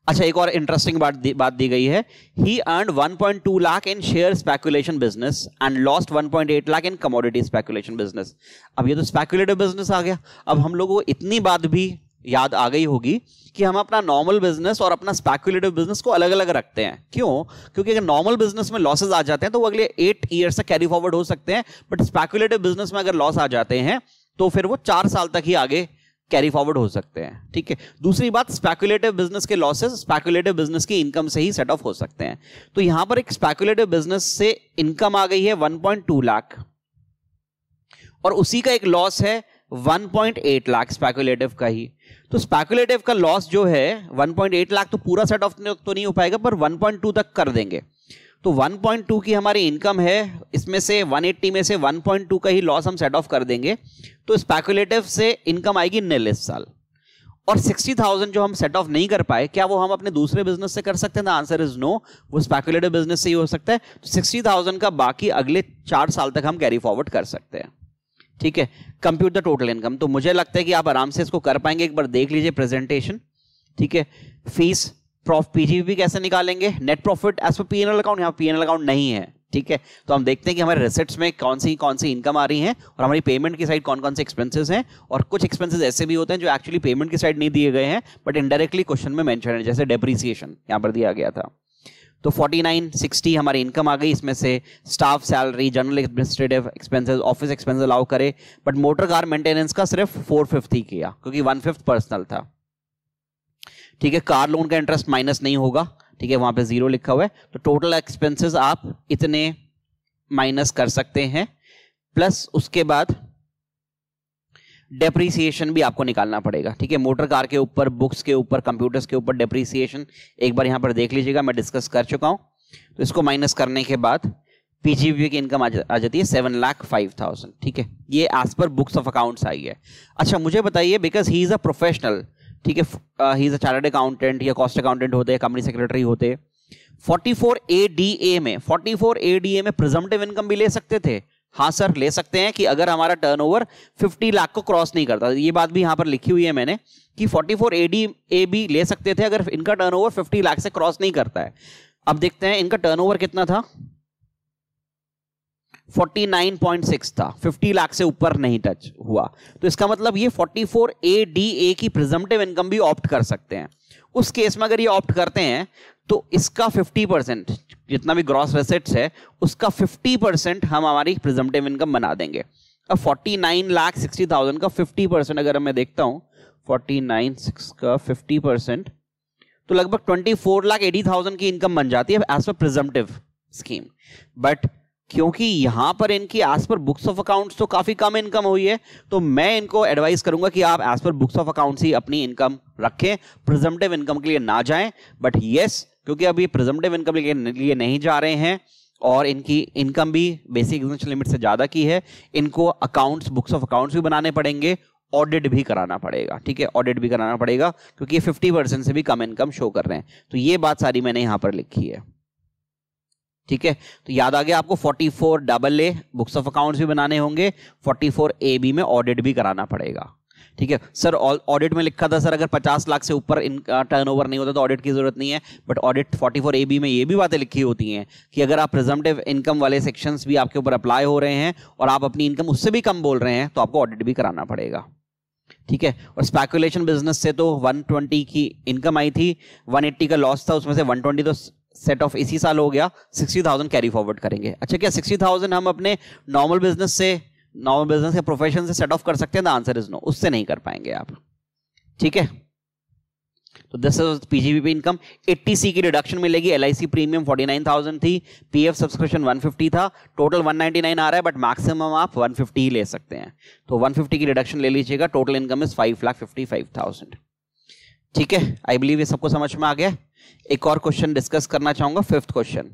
अच्छा एक और इंटरेस्टिंग बात दी, बात दी गई है he earn 1.2 lakh in share speculation business and lost 1.8 lakh in commodity speculation business अब ये तो स्पेकुलेटिव बिजनेस आ गया अब हम लोगों को इतनी बात भी याद आ गई होगी कि हम अपना नॉर्मल बिजनेस और अपना स्पेकुलेटिव बिजनेस को अलग अलग रखते हैं क्यों क्योंकि अगर नॉर्मल बिजनेस में लॉसेज आ जाते हैं तो वो अगले एट ईयर से कैरी फॉरवर्ड हो सकते हैं बट स्पेकुलेटिव बिजनेस में अगर लॉस आ जाते हैं तो फिर वो चार साल तक ही आगे कैरी फॉरवर्ड हो सकते हैं ठीक है दूसरी बात स्पेकुलेटिव बिजनेस के लॉसेस स्पेकुलेटिव बिजनेस की इनकम से ही सेट ऑफ हो सकते हैं तो यहां पर एक स्पेकुलेटिव बिजनेस से इनकम आ गई है 1.2 लाख और उसी का एक लॉस है 1.8 लाख स्पेकुलेटिव का ही तो स्पेकुलेटिव का लॉस जो है 1.8 लाख तो पूरा सेट ऑफ तो नहीं हो पाएगा पर 1.2 तक कर देंगे तो 1.2 की हमारी इनकम है इसमें से 180 में से 1.2 का ही लॉस हम सेट ऑफ कर देंगे तो स्पेकुलेटिव से इनकम आएगी नल इस साल और 60,000 जो हम सेट ऑफ नहीं कर पाए क्या वो हम अपने दूसरे बिजनेस से कर सकते हैं द आंसर इज नो वो स्पेकुलेटिव बिजनेस से ही हो सकता है तो 60,000 का बाकी अगले चार साल तक हम कैरी फॉरवर्ड कर सकते हैं ठीक है कंप्यूट द टोटल इनकम तो मुझे लगता है कि आप आराम से इसको कर पाएंगे एक बार देख लीजिए प्रेजेंटेशन ठीक है फीस भी कैसे निकालेंगे net profit as per P N account यहाँ पी एन अकाउंट नहीं है ठीक है तो हम देखते हैं कि हमारे रिसेट्स में कौन सी कौन सी इनकम आ रही है और हमारी पेमेंट की साइड कौन कौन से एक्सपेंसेस हैं और कुछ एक्सपेंसेस ऐसे भी होते हैं जो एक्चुअली पेमेंट की साइड नहीं दिए गए हैं बट इनडायरेक्टली क्वेश्चन में मेंशन है जैसे डेप्रिसिएशन यहाँ पर दिया गया था तो 49, 60 हमारी इनकम आ गई इसमें से staff salary general administrative expenses office expenses allow करे बट मोटर कार मेंटेनेंस का सिर्फ 450 किया क्योंकि 1/5 पर्सनल था ठीक है कार लोन का इंटरेस्ट माइनस नहीं होगा ठीक है वहां पे जीरो लिखा हुआ है तो टोटल एक्सपेंसेस आप इतने माइनस कर सकते हैं प्लस उसके बाद डेप्रीसिएशन भी आपको निकालना पड़ेगा ठीक है मोटर कार के ऊपर बुक्स के ऊपर कंप्यूटर्स के ऊपर डेप्रीसिएशन एक बार यहां पर देख लीजिएगा मैं डिस्कस कर चुका हूं तो इसको माइनस करने के बाद पीजीबी की इनकम आ, जा, आ जाती है सेवन लाख फाइव थाउजेंड ठीक है ये as per books of accounts आई है अच्छा मुझे बताइए because he is a professional ठीक है he is a chartered accountant या कॉस्ट अकाउंटेंट होते हैं कंपनी सेक्रेटरी होते 44 ए में 44 ए में प्रिजम्पटिव इनकम भी ले सकते थे हाँ सर ले सकते हैं कि अगर हमारा टर्नओवर 50 लाख को क्रॉस नहीं करता ये बात भी यहाँ पर लिखी हुई है मैंने कि 44 फोर ए भी ले सकते थे अगर इनका टर्नओवर 50 लाख से क्रॉस नहीं करता है अब देखते हैं इनका टर्नओवर कितना था 49.6 था 50 लाख से ऊपर नहीं टच हुआ तो इसका मतलब ये 44 ए डी ए की प्रिजम्पटिव इनकम भी ऑप्ट कर सकते हैं उस केस में अगर ये ऑप्ट करते हैं तो इसका 50 परसेंट जितना भी ग्रॉस रेसेट्स है उसका 50 परसेंट हम हमारी प्रिजम्पटिव इनकम बना देंगे अब 49 लाख सिक्सटी थाउजेंड का 50 परसेंट अगर मैं देखता हूँ फोर्टी सिक्स का फिफ्टी तो लगभग ट्वेंटी लाख एटी की इनकम बन जाती है as per presumptive scheme but क्योंकि यहां पर इनकी as per books of accounts तो काफ़ी कम इनकम हुई है तो मैं इनको एडवाइस करूंगा कि आप as per books of accounts ही अपनी इनकम रखें प्रिजम्पटिव इनकम के लिए ना जाएं बट येस क्योंकि अभी प्रिजम्पटिव इनकम के लिए नहीं जा रहे हैं और इनकी इनकम भी बेसिक लिमिट से ज़्यादा की है इनको अकाउंट्स बुक्स ऑफ अकाउंट्स भी बनाने पड़ेंगे ऑडिट भी कराना पड़ेगा ठीक है ऑडिट भी कराना पड़ेगा क्योंकि ये फिफ्टी परसेंट से भी कम इनकम शो कर रहे हैं तो ये बात सारी मैंने यहाँ पर लिखी है ठीक है तो याद आ गया आपको 44 double A books of accounts भी बनाने होंगे 44 ए बी में ऑडिट भी कराना पड़ेगा ठीक है सर ऑडिट में लिखा था सर अगर 50 लाख से ऊपर इनका टर्नओवर नहीं होता तो ऑडिट की जरूरत नहीं है बट ऑडिट 44 ए बी में ये भी बातें लिखी होती हैं कि अगर आप प्रेजेंटिव इनकम वाले सेक्शंस भी आपके ऊपर अप्लाई हो रहे हैं और आप अपनी इनकम उससे भी कम बोल रहे हैं तो आपको ऑडिट भी कराना पड़ेगा ठीक है और स्पैकुलेशन बिजनेस से तो 120 की इनकम आई थी 180 का लॉस था उसमें से 120 तो सेट ऑफ इसी साल हो गया सिक्सटी थाउजेंड कैरी फॉरवर्ड करेंगे अच्छा क्या सिक्सटी थाउजेंड हम अपने नॉर्मल बिजनेस से नॉर्मल बिजनेस या प्रोफेशन से सेट ऑफ कर सकते हैं द आंसर इज नो उससे नहीं कर पाएंगे आप ठीक है तो दिस इज पीजीबीपी इनकम 80 की रिडक्शन मिलेगी एल प्रीमियम 49,000 थी पीएफ सब्सक्रिप्शन 150 था टोटल 199 आ रहा है बट मैक्सिमम आप 150 ही ले सकते हैं तो 150 की रिडक्शन ले लीजिएगा total income is five lakh fifty five thousand ठीक है आई बिलीव ये सबको समझ में आ गया एक और क्वेश्चन डिस्कस करना चाहूंगा fifth question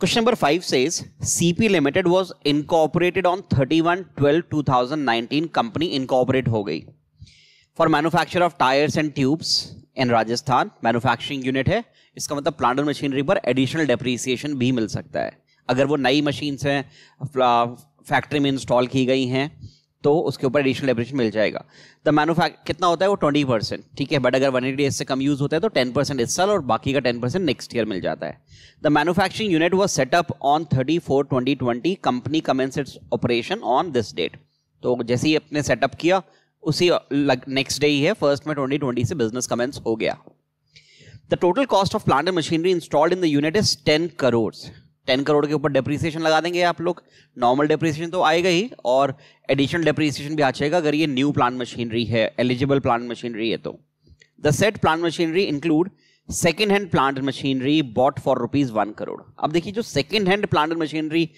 question number five says CP limited was incorporated on 31 12 2019 company incorporate हो गई for manufacture of tyres and tubes in Rajasthan manufacturing unit है इसका मतलब प्लांट और मशीनरी पर एडिशनल डेप्रीसिएशन भी मिल सकता है अगर वो नई मशीन्स हैं फैक्ट्री में इंस्टॉल की गई हैं तो उसके ऊपर एडिशनल एवरेज मिल जाएगा द मैनुफैक् कितना होता है वो ट्वेंटी परसेंट ठीक है बट अगर वन एटी से कम यूज होता है तो टेन परसेंट इस साल और बाकी का टेन परसेंट नेक्स्ट ईयर मिल जाता है the manufacturing unit was set up on thirty four twenty twenty company commence its operation on this date तो जैसे ही अपने सेटअप किया उसी नेक्स्ट डे ही है फर्स्ट में ट्वेंटी ट्वेंटी से बिजनेस कमेंस हो गया the total cost of plant and machinery installed in the unit is ten crore ten crore के ऊपर डेप्रीसिएशन लगा देंगे आप लोग नॉर्मल डेप्रीसिएशन तो आएगा ही और एडिशनल डेप्रीसिएशन भी आ जाएगा अगर ये न्यू प्लान मशीनरी है एलिजिबल प्लान मशीनरी है तो the set plant machinery include second hand plant machinery bought for rupees one crore अब देखिए जो सेकेंड हैंड प्लांट मशीनरी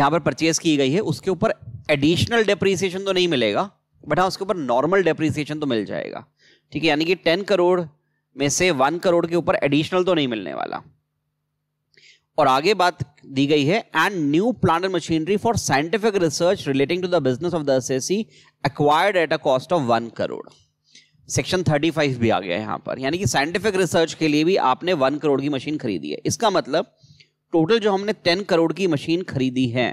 यहाँ पर परचेज की गई है उसके ऊपर एडिशनल डेप्रीसिएशन तो नहीं मिलेगा बट हाँ उसके ऊपर नॉर्मल डेप्रीसिएशन तो मिल जाएगा ठीक है यानी कि टेन करोड़ में से वन करोड़ के ऊपर एडिशनल तो नहीं मिलने वाला और आगे बात दी गई है and new plant machinery for scientific research relating to the business of the SSC acquired at a cost of one crore section thirty five भी आ गया है यहाँ पर यानी कि साइंटिफिक रिसर्च के लिए भी आपने वन करोड़ की मशीन खरीदी है इसका मतलब टोटल जो हमने टेन करोड़ की मशीन खरीदी है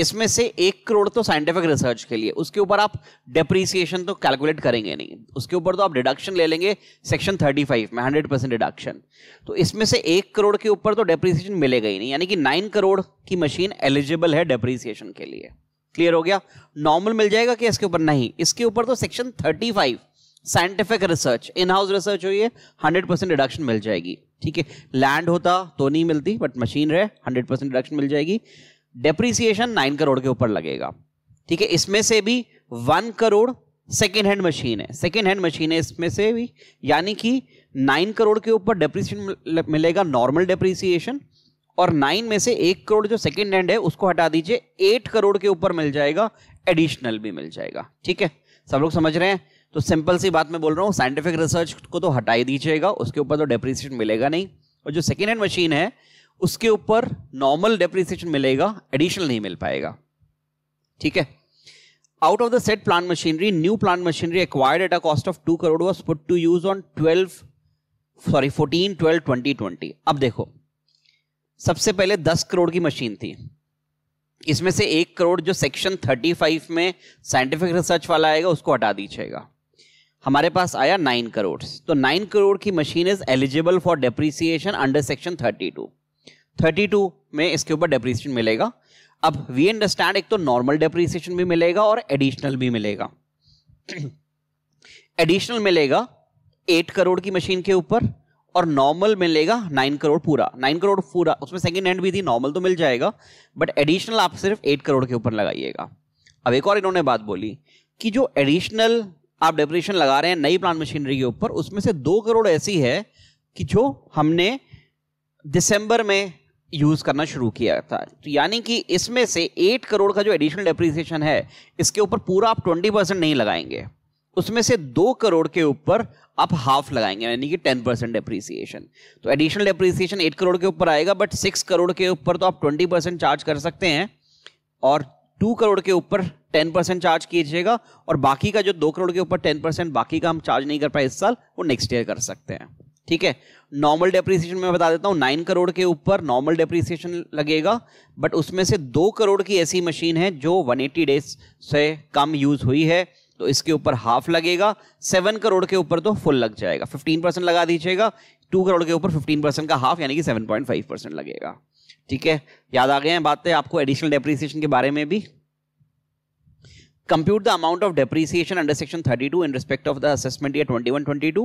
इसमें से एक करोड़ तो साइंटिफिक रिसर्च के लिए उसके ऊपर आप डिप्रीसिएशन तो कैलकुलेट करेंगे नहीं उसके ऊपर तो आप डिडक्शन ले लेंगे सेक्शन 35 में 100 परसेंट डिडक्शन तो इसमें से एक करोड़ के ऊपर तो डेप्रीसिएशन मिलेगा ही नहीं यानी कि नाइन करोड़ की मशीन एलिजिबल है डेप्रीसिएशन के लिए क्लियर हो गया नॉर्मल मिल जाएगा कि इसके ऊपर नहीं इसके ऊपर तो section thirty scientific research in house research हुई है हंड्रेड परसेंट डिडक्शन मिल जाएगी ठीक है लैंड होता तो नहीं मिलती बट मशीन रहे हंड्रेड परसेंट डिडक्शन मिल जाएगी डेप्रीसिएशन नाइन करोड़ के ऊपर लगेगा ठीक है इसमें से भी one crore second hand machine है सेकेंड हैंड मशीन है इसमें से भी यानी कि नाइन करोड़ के ऊपर डेप्रीसिएशन मिलेगा नॉर्मल डेप्रीसिएशन और नाइन में से एक करोड़ जो सेकेंड हैंड है उसको हटा दीजिए एट करोड़ के ऊपर मिल जाएगा एडिशनल भी मिल जाएगा ठीक है सब लोग समझ रहे हैं तो सिंपल सी बात मैं बोल रहा हूँ साइंटिफिक रिसर्च को तो हटा दीजिएगा उसके ऊपर तो डेप्रीसिएशन मिलेगा नहीं और जो सेकेंड हैंड मशीन है उसके ऊपर नॉर्मल डेप्रिसिएशन मिलेगा एडिशनल नहीं मिल पाएगा ठीक है out of the set plant machinery new plant machinery acquired at a cost of two crore was put to use on twelve sorry twelve twenty twenty अब देखो सबसे पहले दस करोड़ की मशीन थी इसमें से एक करोड़ जो सेक्शन थर्टी फाइव में साइंटिफिक रिसर्च वाला आएगा उसको हटा दीजिएगा हमारे पास आया नाइन करोड़ तो नाइन करोड़ की machine is eligible for depreciation under section thirty two 32 में इसके ऊपर डेप्रीसिएशन मिलेगा अब वी अंडरस्टैंड एक तो नॉर्मल डेप्रीसिएशन भी मिलेगा और एडिशनल भी मिलेगा एडिशनल मिलेगा एट करोड़ की मशीन के ऊपर और नॉर्मल मिलेगा नाइन करोड़ पूरा नाइन करोड़ पूरा उसमें सेकेंड हैंड भी थी नॉर्मल तो मिल जाएगा बट एडिशनल आप सिर्फ एट करोड़ के ऊपर लगाइएगा अब एक और इन्होंने बात बोली कि जो एडिशनल आप डेप्रेशन लगा रहे हैं नई प्लान मशीनरी के ऊपर उसमें से दो करोड़ ऐसी है कि जो हमने दिसंबर में यूज करना शुरू किया था तो यानी कि इसमें से एट करोड़ का जो एडिशनल डेप्रिसिएशन है इसके ऊपर पूरा आप ट्वेंटी परसेंट नहीं लगाएंगे उसमें से दो करोड़ के ऊपर आप हाफ लगाएंगे यानी कि टेन परसेंट डेप्रीसिएशन तो एडिशनल डेप्रीसिएशन एट करोड़ के ऊपर आएगा बट सिक्स करोड़ के ऊपर तो आप ट्वेंटी परसेंट चार्ज कर सकते हैं और टू करोड़ के ऊपर टेन परसेंट चार्ज कीजिएगा और बाकी का जो दो करोड़ के ऊपर टेन परसेंट बाकी का हम चार्ज नहीं कर पाए इस साल वो नेक्स्ट ईयर कर सकते हैं ठीक है नॉर्मल डेप्रीसिएशन मैं बता देता हूँ नाइन करोड़ के ऊपर नॉर्मल डेप्रीसिएशन लगेगा बट उसमें से दो करोड़ की ऐसी मशीन है जो 180 डेज से कम यूज़ हुई है तो इसके ऊपर हाफ लगेगा सेवन करोड़ के ऊपर तो फुल लग जाएगा फिफ्टीन परसेंट लगा दीजिएगा टू करोड़ के ऊपर फिफ्टीन परसेंट का हाफ यानी कि सेवन पॉइंट फाइव परसेंट लगेगा ठीक है याद आ गए हैं बातें आपको एडिशनल डेप्रीसिएशन के बारे में भी compute the amount of depreciation under section 32 in respect of the assessment year 21-22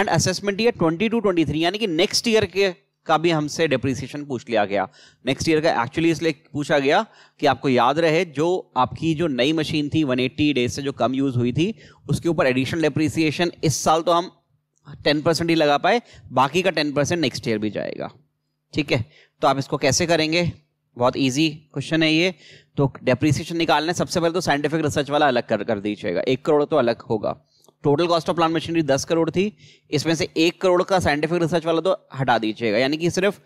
and assessment year 22-23 यानी कि next year के का भी हमसे depreciation पूछ लिया गया next year का actually इसलिए पूछा गया कि आपको याद रहे जो आपकी जो नई machine थी 180 days से जो कम use हुई थी उसके ऊपर additional depreciation इस साल तो हम 10 ही लगा पाए बाकी का 10 next year भी जाएगा ठीक है तो आप इसको कैसे करेंगे बहुत इजी क्वेश्चन है ये तो डेप्रीसिएशन निकालने सबसे पहले तो साइंटिफिक रिसर्च वाला अलग कर कर दीजिएगा एक करोड़ तो अलग होगा total cost of plant machinery दस करोड़ थी इसमें से एक करोड़ का साइंटिफिक रिसर्च वाला तो हटा दीजिएगा यानी कि सिर्फ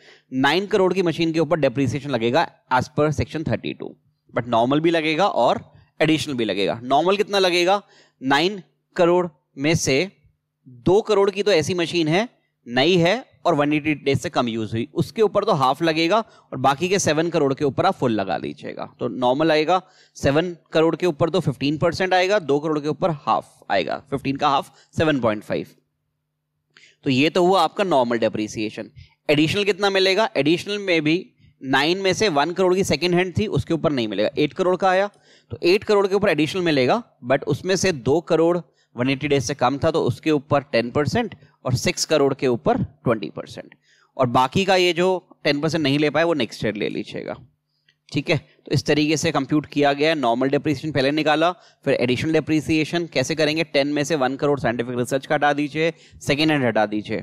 नाइन करोड़ की मशीन के ऊपर डेप्रीसिएशन लगेगा as per section thirty two but normal भी लगेगा और एडिशनल भी लगेगा नॉर्मल कितना लगेगा नाइन करोड़ में से दो करोड़ की तो ऐसी मशीन है नई है और 180 एटी डेज से कम यूज हुई उसके ऊपर तो हाफ लगेगा और बाकी के सेवन करोड़ के ऊपर आप फुल लगा दीजिएगा तो नॉर्मल आएगा सेवन करोड़ के ऊपर तो फिफ्टीन परसेंट आएगा दो करोड़ के ऊपर हाफ आएगा फिफ्टीन का हाफ सेवन पॉइंट फाइव तो ये तो हुआ आपका नॉर्मल डेप्रिसिएशन एडिशनल कितना मिलेगा एडिशनल में भी नाइन में से वन करोड़ की सेकेंड हैंड थी उसके ऊपर नहीं मिलेगा एट करोड़ का आया तो एट करोड़ के ऊपर एडिशनल मिलेगा बट उसमें से दो करोड़ एटी डेज से कम था तो उसके ऊपर टेन परसेंट और सिक्स करोड़ के ऊपर ट्वेंटी परसेंट और बाकी का ये जो टेन परसेंट नहीं ले पाए वो नेक्स्ट ईयर ले लीजिएगा ठीक है तो इस तरीके से कंप्यूट किया गया है नॉर्मल डिप्रिसिएशन पहले निकाला फिर एडिशनल डिप्रिसिएशन कैसे करेंगे टेन में से वन करोड़ साइंटिफिक रिसर्च का हटा दीजिए सेकेंड हैंड हटा दीजिए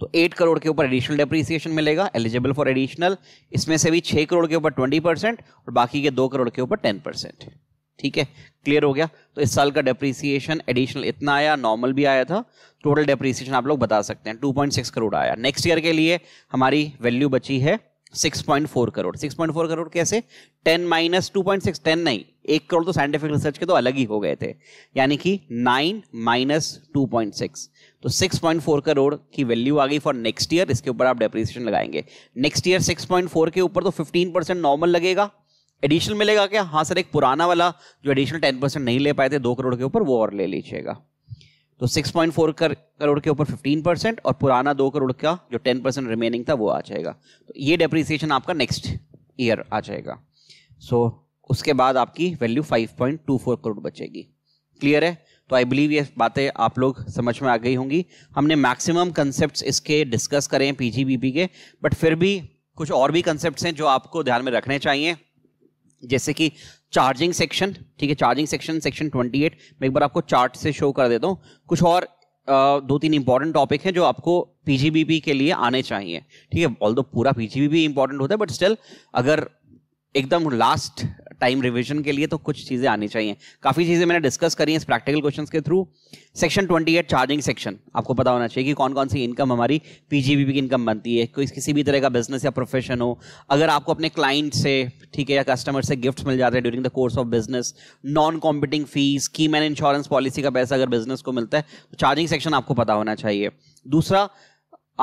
तो एट करोड़ के ऊपर एडिशनल डेप्रिसिएशन मिलेगा एलिजिबल फॉर एडिशनल इसमें से भी छः करोड़ के ऊपर ट्वेंटी परसेंट और बाकी के दो करोड़ के ऊपर टेन परसेंट ठीक है क्लियर हो गया तो इस साल का डेप्रीसिएशन एडिशनल इतना आया नॉर्मल भी आया था टोटल डेप्रीसिएशन आप लोग बता सकते हैं 2.6 करोड़ आया नेक्स्ट ईयर के लिए हमारी वैल्यू बची है 6.4 करोड़ 6.4 करोड़ कैसे 10 माइनस 2.6 10 नहीं एक करोड़ तो साइंटिफिक रिसर्च के तो अलग ही हो गए थे यानी कि 9 माइनस 2.6 तो 6.4 करोड़ की वैल्यू आ गई फॉर नेक्स्ट ईयर इसके ऊपर आप डेप्रिसिएशन लगाएंगे नेक्स्ट ईयर 6.4 के ऊपर तो 15 परसेंट नॉर्मल लगेगा एडिशनल मिलेगा क्या हाँ सर एक पुराना वाला जो एडिशनल टेन परसेंट नहीं ले पाए थे दो करोड़ के ऊपर वो और ले लीजिएगा तो सिक्स फोर कर, करोड़ के ऊपर फिफ्टीन परसेंट और पुराना दो करोड़ का जो टेन परसेंट रिमेनिंग था वो आ जाएगा तो ये डेप्रिसिएशन आपका नेक्स्ट ईयर आ जाएगा सो so, उसके बाद आपकी value five point two four crore बचेगी क्लियर है तो आई बिलीव ये बातें आप लोग समझ में आ गई होंगी हमने मैक्सिमम कंसेप्ट इसके डिस्कस करें पी के बट फिर भी कुछ और भी कंसेप्ट हैं जो आपको ध्यान में रखने चाहिए जैसे कि चार्जिंग सेक्शन ठीक है चार्जिंग सेक्शन सेक्शन 28 मैं एक बार आपको चार्ट से शो कर देता हूँ कुछ और आ, दो तीन इंपॉर्टेंट टॉपिक हैं जो आपको पीजीबीपी के लिए आने चाहिए ठीक है ऑल दो पूरा पीजीबीबी इंपॉर्टेंट होता है बट स्टिल अगर एकदम लास्ट टाइम रिविजन के लिए तो कुछ चीज़ें आनी चाहिए काफ़ी चीज़ें मैंने डिस्कस करी हैं इस प्रैक्टिकल क्वेश्चन के through section twenty eight charging section आपको पता होना चाहिए कि कौन कौन सी इनकम हमारी पी की इनकम बनती है कोई किसी भी तरह का बिजनेस या प्रोफेशन हो अगर आपको अपने क्लाइंट से ठीक है या कस्टमर से गिफ्ट मिल जाते हैं during the course of business non competing fees key man insurance policy का पैसा अगर बिजनेस को मिलता है तो चार्जिंग सेक्शन आपको पता होना चाहिए दूसरा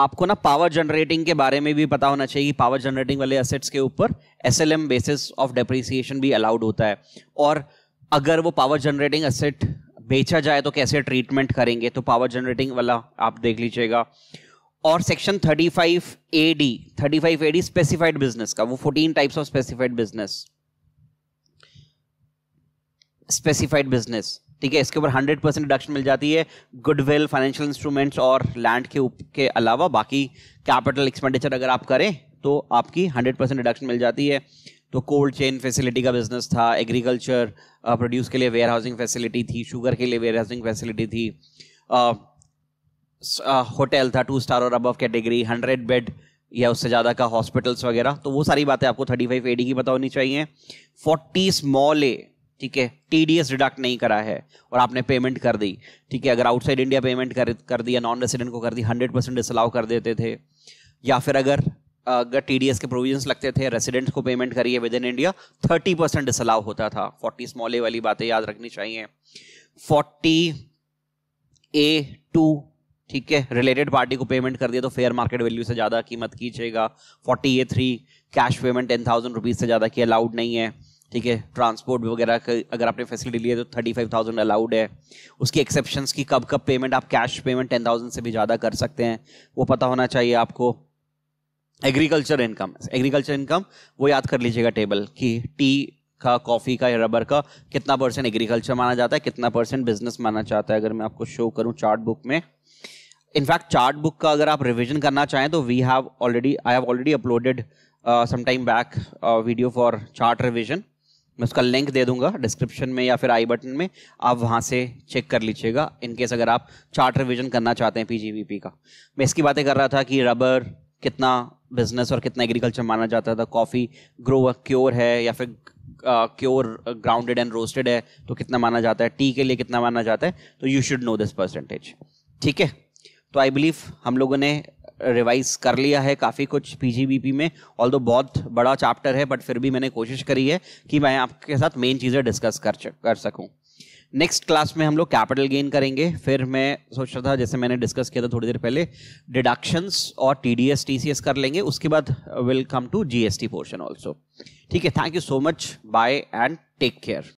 आपको ना पावर जनरेटिंग के बारे में भी पता होना चाहिए कि पावर जनरेटिंग वाले असेट्स के ऊपर S L M basis of depreciation भी अलाउड होता है और अगर वो पावर जनरेटिंग असेट बेचा जाए तो कैसे ट्रीटमेंट करेंगे तो पावर जनरेटिंग वाला आप देख लीजिएगा और section 35 AD 35 AD specified business का वो 14 types of specified business specified business ठीक है इसके ऊपर हंड्रेड परसेंट डिडक्शन मिल जाती है गुडविल फाइनेंशियल इंस्ट्रूमेंट्स और लैंड के के अलावा बाकी कैपिटल एक्सपेंडिचर अगर आप करें तो आपकी हंड्रेड परसेंट डिडक्शन मिल जाती है तो कोल्ड चेन फैसिलिटी का बिजनेस था एग्रीकल्चर प्रोड्यूस uh, के लिए वेयर हाउसिंग फैसिलिटी थी शुगर के लिए वेयर हाउसिंग फैसिलिटी थी होटल uh, uh, था टू स्टार और अबव कैटेगरी हंड्रेड बेड या उससे ज़्यादा का हॉस्पिटल्स वगैरह तो वो सारी बातें आपको थर्टी फाइव एडी की पता होनी चाहिए फोर्टी स्मॉल ए ठीक है टीडीएस डिडक्ट नहीं करा है और आपने पेमेंट कर दी ठीक है अगर आउटसाइड इंडिया पेमेंट कर कर दिया नॉन रेसिडेंट को कर दी हंड्रेड परसेंट डिसअलाउ कर देते थे या फिर अगर अगर टी के प्रोविजंस लगते थे रेसिडेंट्स को पेमेंट करिए within India thirty percent disallow होता था फोर्टी स्मॉल ए वाली बातें याद रखनी चाहिए फोर्टी ए टू ठीक है रिलेटेड पार्टी को पेमेंट कर दिया तो फेयर मार्केट वैल्यू से ज़्यादा कीमत कीजिएगा forty A three cash payment ten thousand rupees से ज़्यादा की अलाउड नहीं है ठीक है ट्रांसपोर्ट वगैरह का अगर आपने फैसिलिटी ली है तो थर्टी फाइव थाउजेंड अलाउड है उसकी एक्सेप्शन की कब कब पेमेंट आप कैश पेमेंट टेन थाउजेंड से भी ज़्यादा कर सकते हैं वो पता होना चाहिए आपको एग्रीकल्चर इनकम एग्रीकल्चर इनकम वो याद कर लीजिएगा टेबल कि टी का कॉफ़ी का या रबर का कितना परसेंट एग्रीकल्चर माना जाता है कितना परसेंट बिजनेस माना जाता है अगर मैं आपको शो करूँ चार्ट बुक में इनफैक्ट चार्ट बुक का अगर आप रिविजन करना चाहें तो we have already I have already uploaded some back video for chart revision मैं उसका लिंक दे दूंगा डिस्क्रिप्शन में या फिर आई बटन में आप वहाँ से चेक कर लीजिएगा इनकेस अगर आप चार्ट रिविजन करना चाहते हैं पीजीवीपी का मैं इसकी बातें कर रहा था कि रबर कितना बिजनेस और कितना एग्रीकल्चर माना जाता था कॉफ़ी ग्रो क्योर है या फिर क्योर ग्राउंडेड एंड रोस्टेड है तो कितना माना जाता है टी के लिए कितना माना जाता है तो you should know this percentage ठीक है तो आई बिलीव हम लोगों ने रिवाइज कर लिया है काफ़ी कुछ पीजीबीपी में ऑल दो बहुत बड़ा चैप्टर है बट फिर भी मैंने कोशिश करी है कि मैं आपके साथ मेन चीज़ें डिस्कस कर कर सकूँ नेक्स्ट क्लास में हम लोग कैपिटल गेन करेंगे फिर मैं सोच रहा था जैसे मैंने डिस्कस किया था थोड़ी देर पहले डिडक्शंस और T D S T C S कर लेंगे उसके बाद will come to G S T portion also ठीक है thank you so much bye and take care